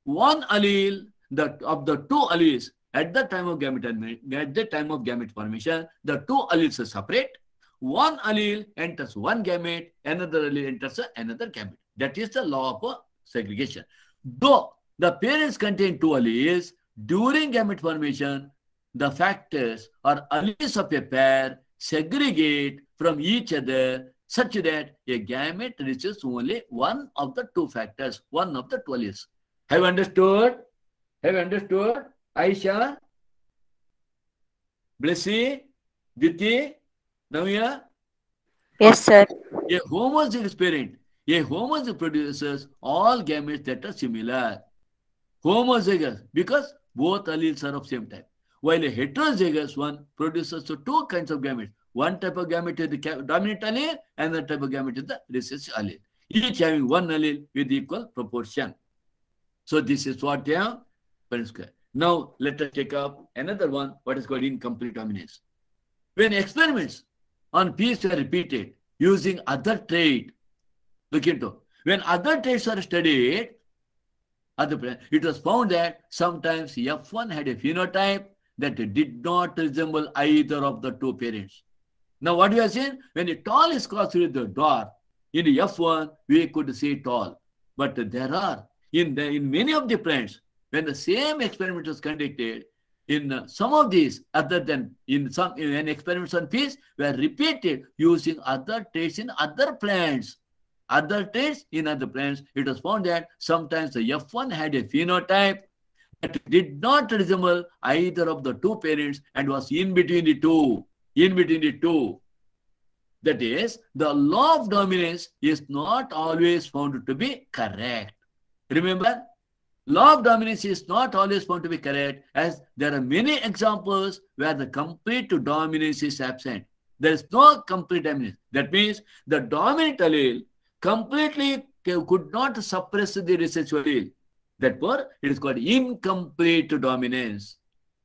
one allele that of the two alleles at the time of gamete at the time of gamete formation, the two alleles are separate. One allele enters one gamete, another allele enters another gamete. That is the law of segregation. Though the parents contain two alleles, during gamete formation, the factors or alleles of a pair segregate from each other such that a gamete reaches only one of the two factors, one of the two alleles. Have understood? Have understood? Aisha, Blessy, Diti, Navya? Yes, sir. A homozygous parent. A homozygous produces all gametes that are similar. Homozygous, because both alleles are of same type. While a heterozygous one produces two kinds of gametes. One type of gamete is the dominant allele, and the type of gamete is the recessive allele. Each having one allele with equal proportion. So this is what they have parent square. Now let us take up another one, what is called incomplete dominance. When experiments on peace are repeated using other trait, look into when other traits are studied, other it was found that sometimes F1 had a phenotype that did not resemble either of the two parents. Now, what we are saying, when a tall is crossed with the dwarf, in F1, we could say tall. But there are, in, the, in many of the plants, when the same experiment was conducted in some of these other than in some when experiments on peas were repeated using other traits in other plants other traits in other plants it was found that sometimes the f1 had a phenotype that did not resemble either of the two parents and was in between the two in between the two that is the law of dominance is not always found to be correct remember law of dominance is not always found to be correct as there are many examples where the complete to dominance is absent. There is no complete dominance. That means the dominant allele completely could not suppress the recessive allele. Therefore, it is called incomplete dominance.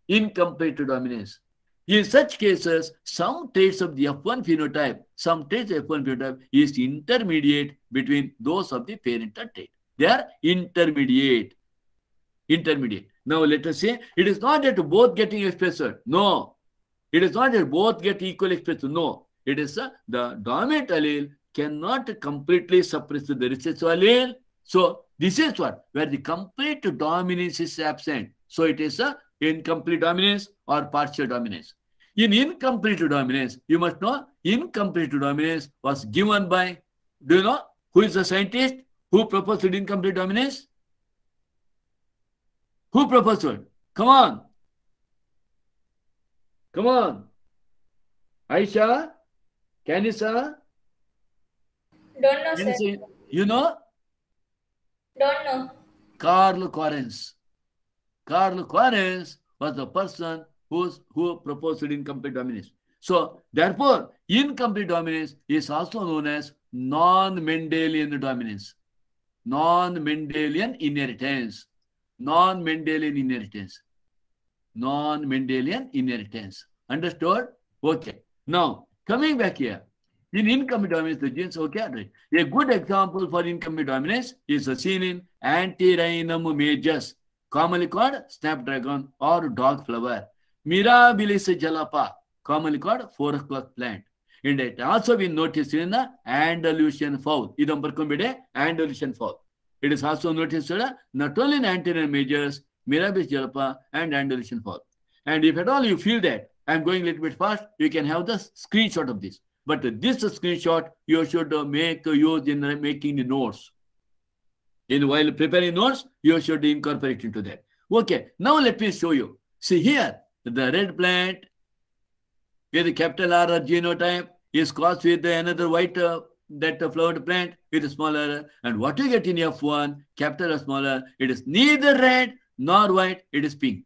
Incomplete dominance. In such cases, some traits of the F1 phenotype, some traits of F1 phenotype is intermediate between those of the parental trait. They are intermediate intermediate. Now let us say it is not that both getting expressed. No. It is not that both get equal expression. No. It is uh, the dominant allele cannot completely suppress the recessive allele. So this is what where the complete dominance is absent. So it is a uh, incomplete dominance or partial dominance. In incomplete dominance, you must know incomplete dominance was given by, do you know who is the scientist who proposed incomplete dominance? Who proposed to it? Come on. Come on. Aisha? Can you, Don't know, sir. You, know? Don't know. Carlo Quarens. Carlo Quarens was the person who's, who proposed incomplete dominance. So, therefore, incomplete dominance is also known as non-Mendelian dominance. Non-Mendelian inheritance. non-Mendelian inheritance. Non-Mendelian inheritance. Understood? Okay. Now, coming back here. In income dominance, the genes are carried. A good example for income dominance is seen in Antirrhinum majus, commonly called snapdragon or dog flower. Mirabilis jalapa, commonly called four o'clock plant. And it also been noticed in the Andalusian fowl. Idam parkumbide Andalusian fowl. It is also noticed not only in anterior majors, mirabis jalpa, and Andalusian fall. And if at all you feel that I'm going a little bit fast, you can have the screenshot of this. But this screenshot you should make use in making the notes. In while preparing notes, you should incorporate into that. Okay, now let me show you. See here, the red plant with capital R genotype is crossed with another white uh, that the flower plant, it is smaller. And what you get in F1, capital is smaller, it is neither red nor white, it is pink.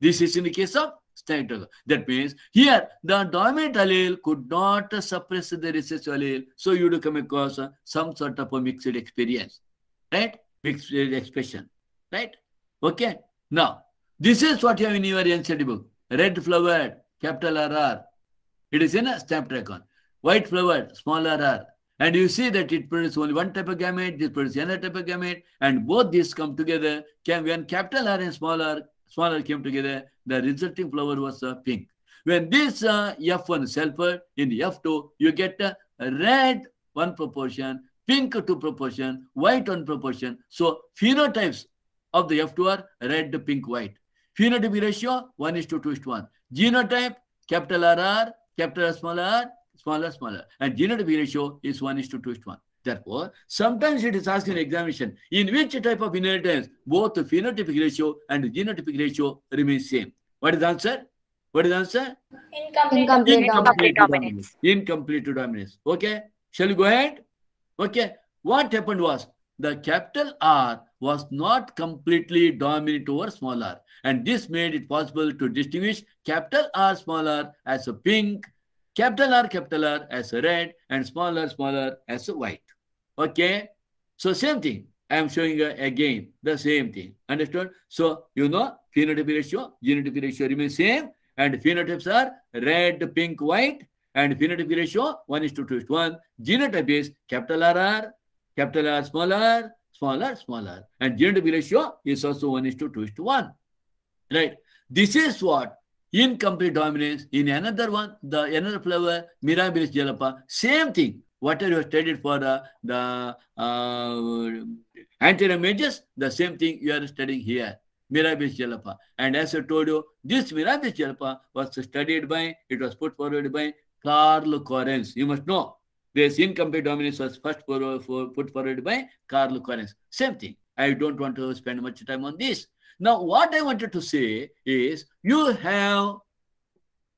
This is in the case of stereotypical. That means here the dominant allele could not suppress the recessive allele. So you do come across uh, some sort of a mixed experience, right? Mixed expression, right? Okay. Now, this is what you have in your NCD book. Red flowered, capital RR. It is in a snapdragon white flower, smaller r. And you see that it produces only one type of gamete, this produces another type of gamete, and both these come together. Can, when capital R and smaller smaller came together, the resulting flower was uh, pink. When this uh, F1 sulfur in F2, you get a red one proportion, pink two proportion, white one proportion. So phenotypes of the F2 are red, pink, white. Phenotypic ratio 1 is to 2 is to 1. Genotype, capital RR, capital R, small r, smaller, smaller. And G ratio is 1 is to 2 is to 1. Therefore, sometimes it is asked in examination in which type of inheritance both the phenotypic ratio and genotypic ratio remain same. What is the answer? What is the answer? Incomplete, incomplete, incomplete dominance. Incomplete dominance. Okay. Shall we go ahead? Okay. What happened was the capital R was not completely dominant over small r. And this made it possible to distinguish capital R small r as a pink Capital R, capital R as red and smaller, smaller as white. Okay. So same thing. I am showing again the same thing. Understood? So you know phenotype ratio, genotype ratio remains same and phenotypes are red, pink, white and phenotype ratio 1 is to 2 is to 1. Genotype is capital RR, capital R smaller, smaller, smaller. And genotype ratio is also 1 is to 2 is to 1. Right? This is what incomplete dominance in another one, the another flower, Mirabilis jalapa, same thing. Whatever you studied for the, the uh, anterior majors, the same thing you are studying here, Mirabilis jalapa. And as I told you, this Mirabilis jalapa was studied by, it was put forward by Carl Correns. You must know, this incomplete dominance was first put forward by Carl Correns. Same thing. I don't want to spend much time on this. Now, what I wanted to say is you have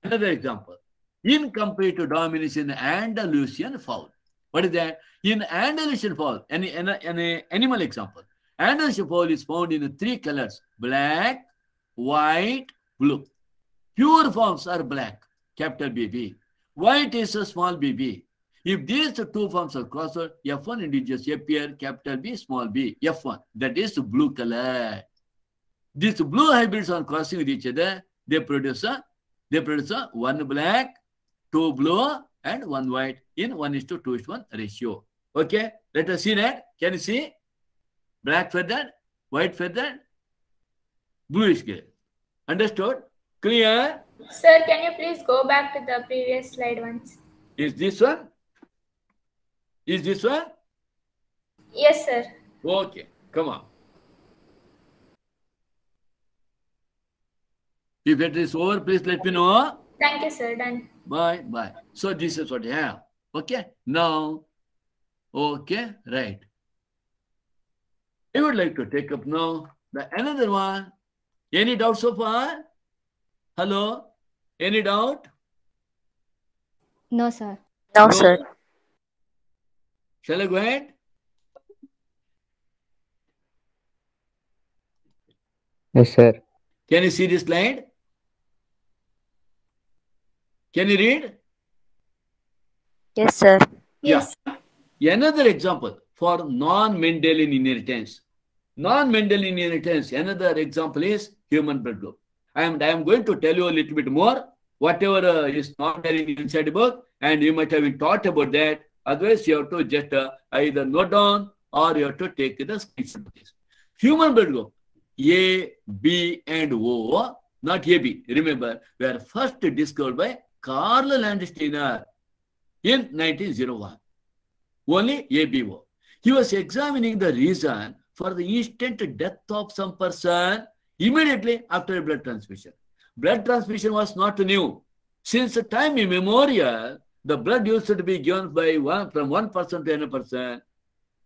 another example. Incomparative dominance Andalusian fowl. What is that? In Andalusian fowl, an, an, an animal example. Andalusian fowl is found in three colors, black, white, blue. Pure forms are black, capital BB. White is a small bb. If these two forms are crossed, F1 integers appear, capital B, small b, F1. That is blue color. These blue hybrids are crossing with each other. They produce a, they produce a one black, two blue, and one white in 1 is to 2 is to 1 ratio. Okay, let us see that. Can you see? Black feather, white feather, bluish gray. Understood? Clear? Sir, can you please go back to the previous slide once? Is this one? Is this one? Yes, sir. Okay, come on. If it is over, please let me know. Thank you, sir. Done. Bye. Bye. So this is what you have. Okay. Now, okay, right. I would like to take up now the another one. Any doubt so far? Hello? Any doubt? No, sir. No, no, sir. Shall I go ahead? Yes, sir. Can you see this slide? Can you read? Yes, sir. Yes. Yeah. Another example for non-Mendelian inheritance. Non-Mendelian inheritance, another example is human blood group. And I am going to tell you a little bit more, whatever uh, is not there inside the book, and you might have been taught about that. Otherwise, you have to just uh, either note down or you have to take the screenshot. Human blood group, A, B, and O, not AB. Remember, were first discovered by Carl Landsteiner in 1901. Only ABO. He was examining the reason for the instant death of some person immediately after blood transfusion. Blood transfusion was not new. Since the time immemorial, the blood used to be given by one from one person to another person.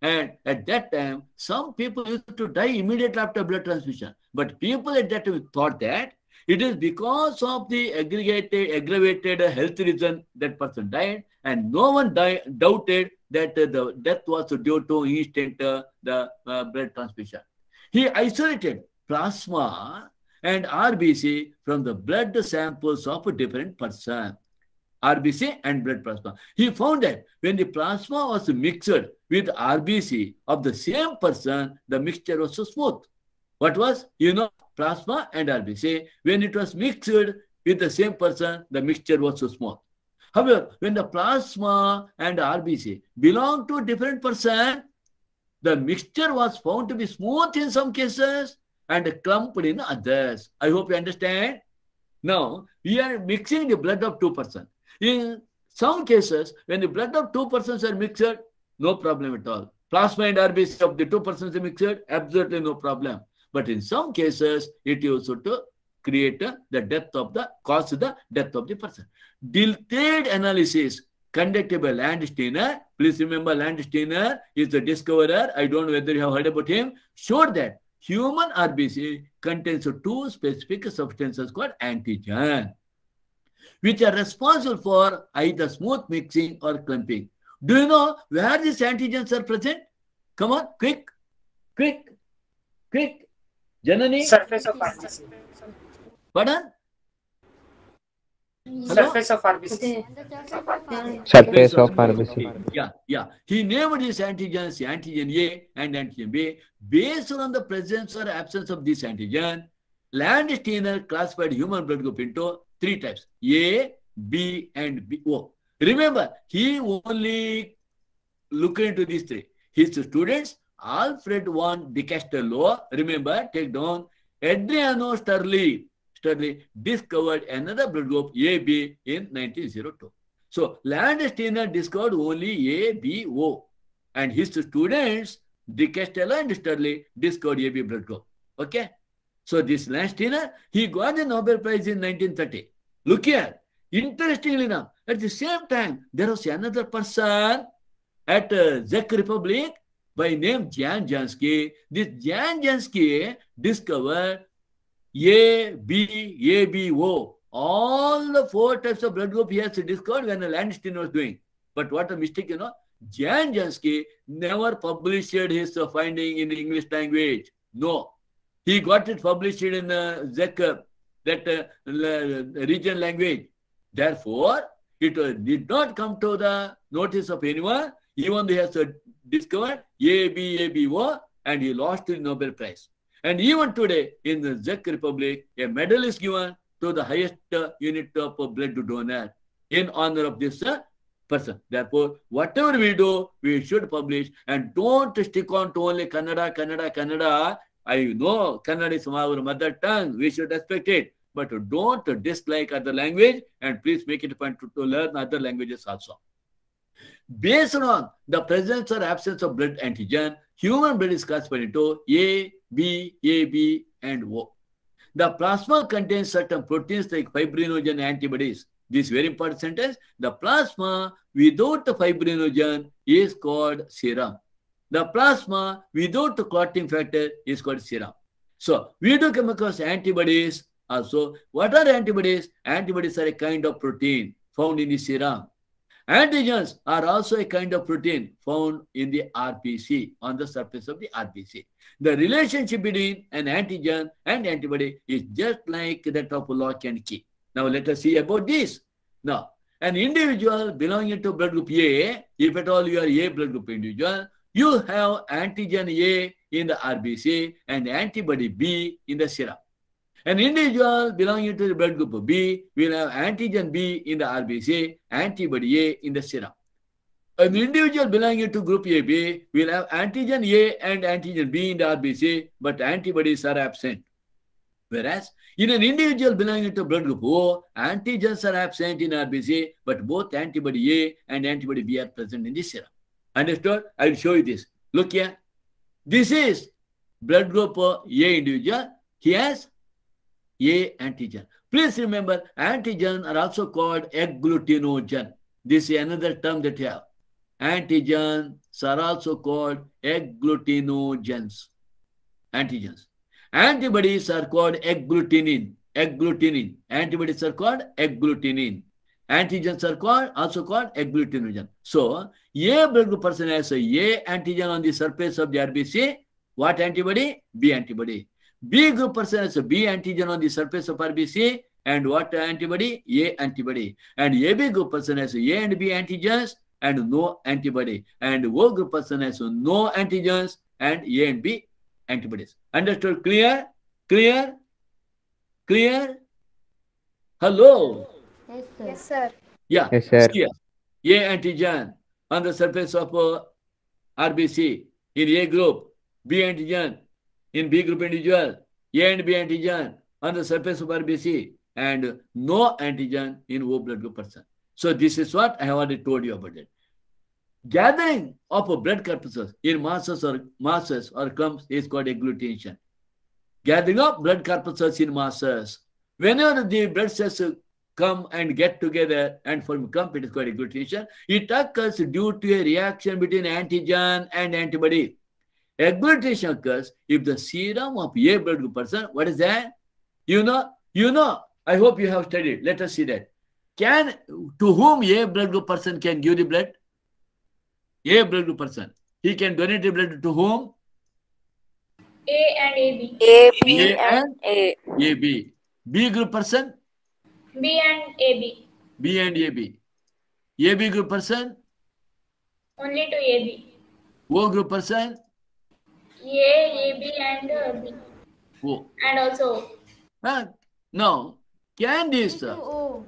And at that time, some people used to die immediately after blood transfusion. But people at that time thought that it is because of the aggregated, aggravated health reason that person died, and no one died, doubted that the death was due to instant uh, the uh, blood transfusion. He isolated plasma and RBC from the blood samples of a different person. RBC and blood plasma. He found that when the plasma was mixed with RBC of the same person, the mixture was smooth. What was? You know, plasma and RBC when it was mixed with the same person, the mixture was so small. However, when the plasma and RBC belong to a different person, the mixture was found to be smooth in some cases and clumped in others. I hope you understand. Now, we are mixing the blood of two persons. In some cases, when the blood of two persons are mixed, no problem at all. Plasma and RBC of the two persons are mixed, absolutely no problem. But in some cases, it also to create the death of the cause the death of the person. Detailed analysis conducted by Landsteiner. Please remember Landsteiner is the discoverer. I don't know whether you have heard about him. Showed that human RBC contains two specific substances called antigen, which are responsible for either smooth mixing or clumping. Do you know where these antigens are present? Come on, quick, quick, quick. Janani? Surface of RBC. Pardon? Surface of RBC. Surface of RBC. Yeah, yeah. He named these antigens antigen A and antigen B. Based on the presence or absence of this antigen, Landsteiner classified human blood group into three types A, B, and B, O. Oh, remember, he only looked into these three. His students Alfred von de Castello, remember, take down Adriano Sterling, Sterling discovered another blood group AB in 1902. So Landsteiner discovered only ABO and his students De Castello and Sterling discovered AB blood group. Okay. So this Landsteiner, he got the Nobel Prize in 1930. Look here. Interestingly enough, at the same time, there was another person at uh, Czech Republic by name Jan Jansky. This Jansky discovered A, B, A, B, O. All the four types of blood group he has discovered when Landstein was doing. But what a mistake, you know. Jan Jansky never published his finding in English language. No. He got it published in uh, Zek, that uh, uh, region language. Therefore, it uh, did not come to the notice of anyone, even he has uh, discovered ABAB and he lost the Nobel Prize. And even today in the Czech Republic, a medal is given to the highest unit of blood donor in honor of this uh, person. Therefore, whatever we do, we should publish and don't stick on to only Canada, Canada, Canada. I know Canada is our mother tongue. We should respect it. But don't dislike other language and please make it a point to, to learn other languages also based on the presence or absence of blood antigen, human blood is classified into A, B, A, B, and O. The plasma contains certain proteins like fibrinogen antibodies. This very important sentence. The plasma without the fibrinogen is called serum. The plasma without the clotting factor is called serum. So we do come across antibodies also. What are antibodies? Antibodies are a kind of protein found in the serum. Antigens are also a kind of protein found in the RBC, on the surface of the RBC. The relationship between an antigen and antibody is just like that of lock and key. Now let us see about this. Now, an individual belonging to blood group A, if at all you are A blood group individual, you have antigen A in the RBC and antibody B in the serum. An individual belonging to the blood group B will have antigen B in the RBC, antibody A in the serum. An individual belonging to group AB will have antigen A and antigen B in the RBC, but antibodies are absent. Whereas in an individual belonging to blood group O, antigens are absent in RBC, but both antibody A and antibody B are present in the serum. Understood? I will show you this. Look here. This is blood group A individual. He has a antigen. Please remember, antigen are also called agglutinogen. This is another term that you have. Antigens are also called agglutinogens. Antigens. Antibodies are called agglutinin. Agglutinin. Antibodies are called agglutinin. Antigens are called also called agglutinogen. So, A blood group person has a A antigen on the surface of the RBC. What antibody? B antibody. B group person has a B antigen on the surface of RBC and what antibody? A antibody. And AB group person has A and B antigens and no antibody. And O group person has no antigens and A and B antibodies. Understood? Clear? Clear? Clear? Hello? Yes, sir. Yes, sir. Yeah. Yes, sir. Here. A antigen on the surface of uh, RBC in A group, B antigen in B group individual, A and B antigen on the surface of RBC and no antigen in O blood group person. So this is what I have already told you about it. Gathering of blood corpuscles in masses or masses or clumps is called agglutination. Gathering of blood corpuscles in masses. Whenever the blood cells come and get together and form a clump, it is called agglutination. It occurs due to a reaction between antigen and antibody. Agglutination occurs if the serum of A blood group person, what is that? You know, you know, I hope you have studied. Let us see that. Can, to whom A blood group person can give the blood? A blood group person. He can donate the blood to whom? A and AB. A, B, A and A. A, B. B group person? B and AB. B and AB. AB group person? Only to AB. O group person? A, AB, and uh, B. O. Oh. And also. Uh, No. Candies. o.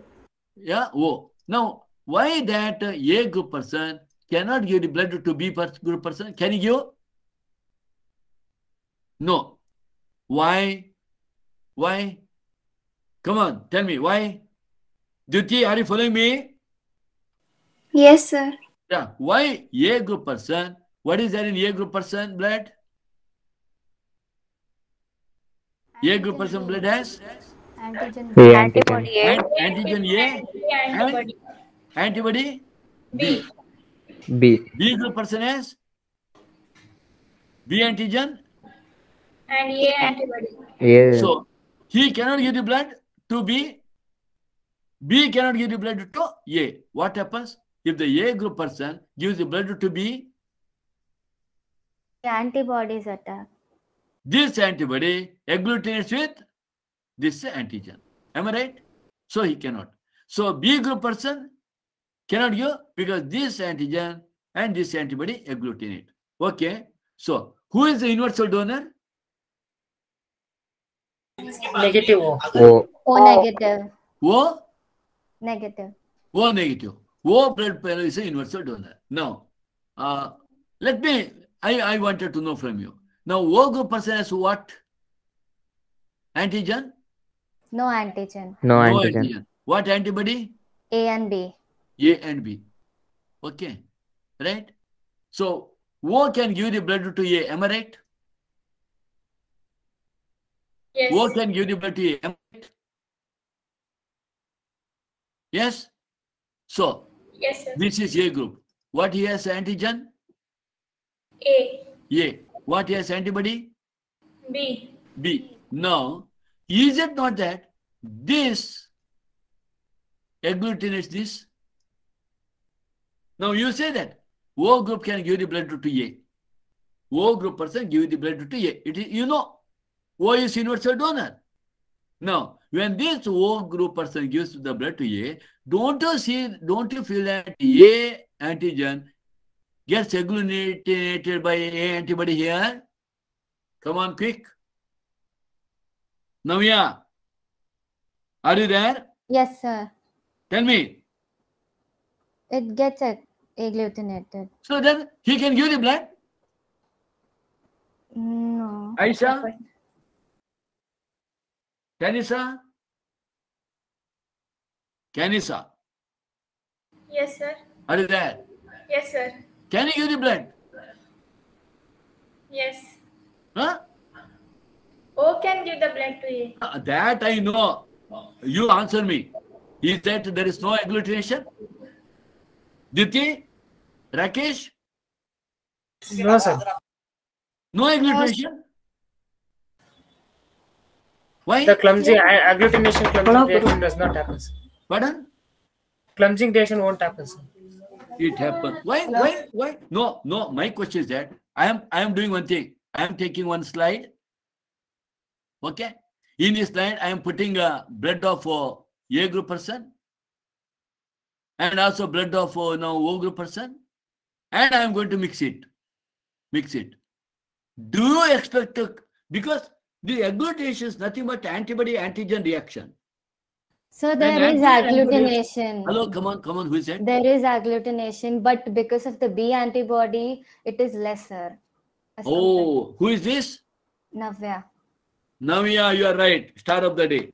Yeah, O. Now, why that uh, A group person cannot give the blood to B group person? Can you give? No. Why? Why? Come on, tell me why. Duty, are you following me? Yes, sir. Yeah. Why A group person? What is there in A group person blood? A group person blood has antigen A antibody antigen A antibody antibody B B B group person has B antigen and A antibody. Yeah. So he cannot give the blood to B. B cannot give the blood to A. What happens if the A group person gives the blood to B? The antibodies attack. This antibody agglutinates with this antigen. Am I right? So he cannot. So B group person cannot go because this antigen and this antibody agglutinate. Okay. So who is the universal donor? Negative. O. O, o negative. O? Negative. O negative. O blood panel is a universal donor. Now, uh, let me, I, I wanted to know from you. Now, O group person has what? Antigen? No antigen. No, no antigen. antigen. What antibody? A and B. A and B. Okay. Right? So, O can give the blood to A. Am I right? Yes. O can give the blood to A. Am I right? Yes? So, yes, sir. this is A group. What he has antigen? A. A. What yes, anybody? B. B. Now, is it not that this agglutinates this? Now you say that O group can give the blood to, to A. O group person give the blood to A. It is, you know, O is universal donor. Now, when this O group person gives the blood to A, don't you see, don't you feel that A antigen gets agglutinated eh, by A eh, antibody here. Come on, quick. Navya, are you there? Yes, sir. Tell me. It gets agglutinated. So then he can give the blood? No. Aisha? Kanisa? Kanisa? Yes, sir. Are you there? Yes, sir. Can you give the blood? Yes. Huh? O can give the blood to A. Uh, that I know. You answer me. He said there is no agglutination. Diti? Rakesh? No, sir. No agglutination? Why? The clumsy agglutination, clumsy does not happen. Sir. Pardon? Clumsy won't happen. Sir it happened. Why? Why? Why? No, no. My question is that I am I am doing one thing. I am taking one slide. Okay. In this slide, I am putting a blood of a A group person and also blood of uh, now O group person, and I am going to mix it. Mix it. Do you expect to, because the agglutination is nothing but antibody antigen reaction. So there is agglutination. Hello, come on, come on. Who is that? There is agglutination, but because of the B antibody, it is lesser. Oh, who is this? Navya. Navya, you are right. Star of the day.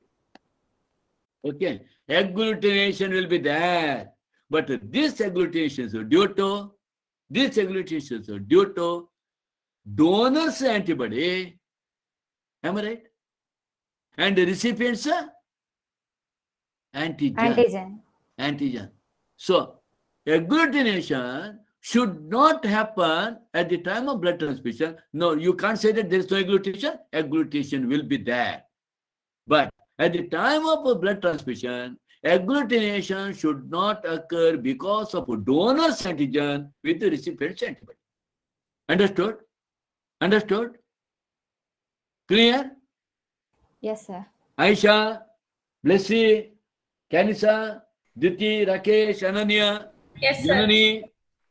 Okay. Agglutination will be there. But this agglutination is due to this agglutination is due to donor's antibody. Am I right? And the recipient's antigen. Antigen. Antigen. So agglutination should not happen at the time of blood transfusion. No, you can't say that there is no agglutination. Agglutination will be there. But at the time of a blood transfusion, agglutination should not occur because of donor's antigen with the recipient's antibody. Understood? Understood? Clear? Yes, sir. Aisha, Blessy, Kanisa, Diti, Rakesh, Ananya, yes, sir. Janani.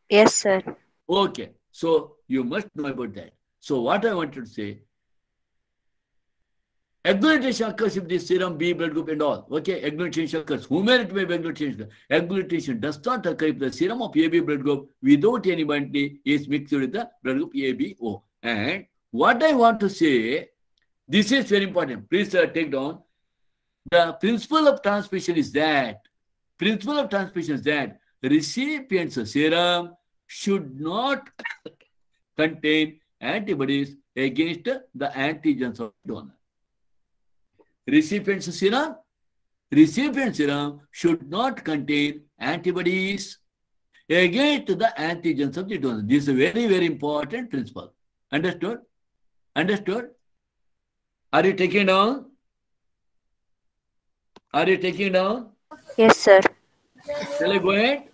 Yes, sir. Okay. So you must know about that. So what I wanted to say, agglutination occurs if the serum B blood group and all. Okay, agglutination occurs. Whomever it may be agglutination. Agglutination does not occur if the serum of AB blood group without any binding is mixed with the blood group ABO. And what I want to say, this is very important. Please uh, take down the principle of transmission is that principle of transmission is that recipient's serum should not contain antibodies against the antigens of donor. Recipient's serum, recipient serum should not contain antibodies against the antigens of the donor. This is a very, very important principle. Understood? Understood? Are you taking down? Are you taking down? Yes, sir. Shall I go ahead?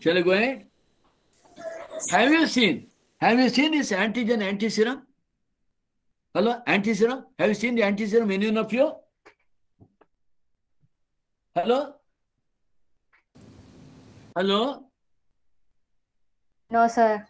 Shall I go ahead? Have you seen? Have you seen this antigen antiserum? Hello, antiserum? Have you seen the antiserum in any of you? Hello? Hello? No, sir.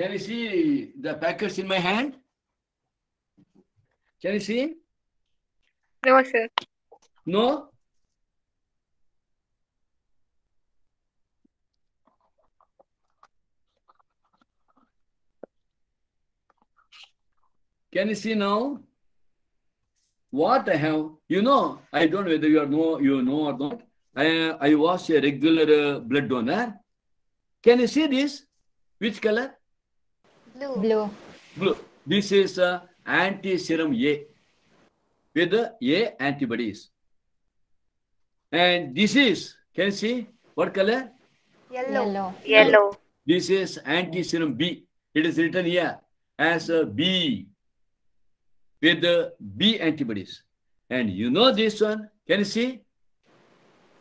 Can you see the packets in my hand? Can you see? No, sir. No? Can you see now? What I have, you know, I don't know whether you are know you know or not. I I was a regular uh, blood donor. Can you see this? Which color? Blue. Blue. Blue. This is uh, anti-serum A with the A antibodies. And this is, can you see what color? Yellow. Yellow. Yellow. This is anti-serum B. It is written here as a B with the B antibodies. And you know this one. Can you see?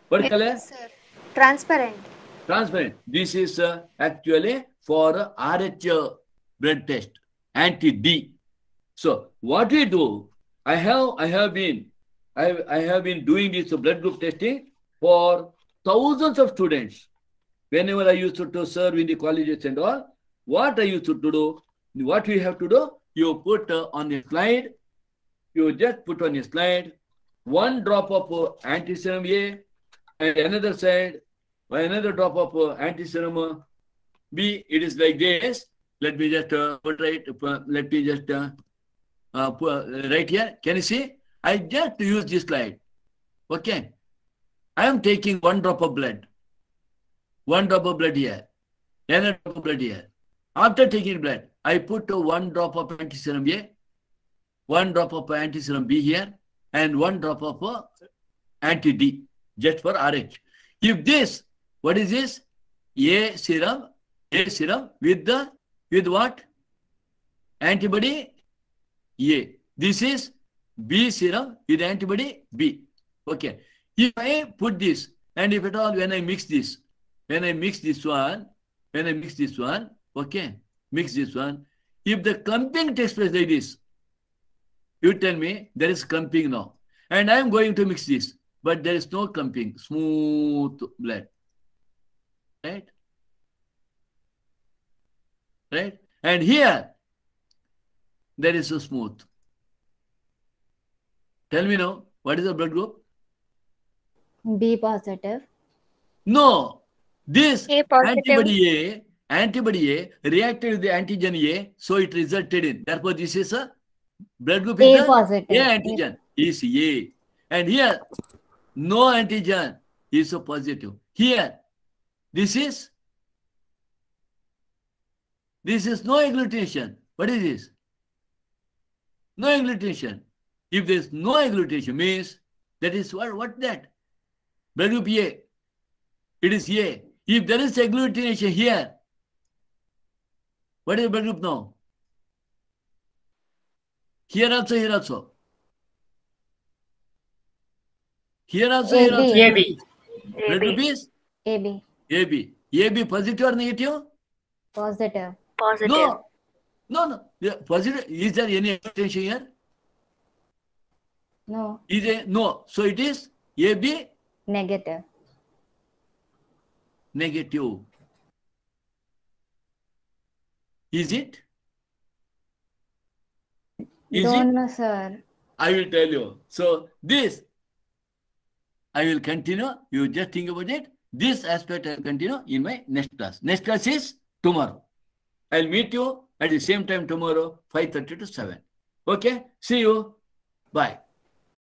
What it color? transparent. Transparent. This is uh, actually for R H. Uh, blood test, anti-D. So what we do, I have I have been I, I have been doing this blood group testing for thousands of students. Whenever I used to, to serve in the colleges and all, what I used to do, what we have to do, you put uh, on a slide, you just put on a slide one drop of uh, serum A and another side, another drop of uh, serum B. It is like this. Let me just uh, right. Uh, let me just uh, uh, uh here. Can you see? I just use this slide. Okay. I am taking one drop of blood. One drop of blood here. Another drop of blood here. After taking blood, I put uh, one drop of anti-serum A, one drop of anti-serum B here, and one drop of uh, anti-D, just for RH. If this, what is this? A serum, A serum with the with what? Antibody A. This is B serum with antibody B. Okay. If I put this, and if at all, when I mix this, when I mix this one, when I mix this one, okay, mix this one. If the clumping takes place like this, you tell me there is clumping now. And I am going to mix this, but there is no clumping, smooth blood. Right? right? And here, there is a smooth. Tell me now, what is the blood group? B positive. No, this A antibody A, antibody A reacted with the antigen A, so it resulted in. Therefore, this is a blood group A positive. A antigen A. is A, and here no antigen is a positive. Here, this is this is no agglutination. What is this? No agglutination. If there is no agglutination, means that is what, what that? Value A. It is A. If there is agglutination here, what is value now? Here also, here also. Here also, A, here also. AB. AB. AB. AB. AB positive or negative? Positive. Positive. No, no, no. Yeah, positive. Is there any extension here? No. Is there no. So it is AB. Negative. Negative. Is it? Is Don't it? know, sir. I will tell you. So this, I will continue. You just think about it. This aspect I will continue in my next class. Next class is tomorrow. I'll meet you at the same time tomorrow, 5.30 to 7. Okay? See you. Bye.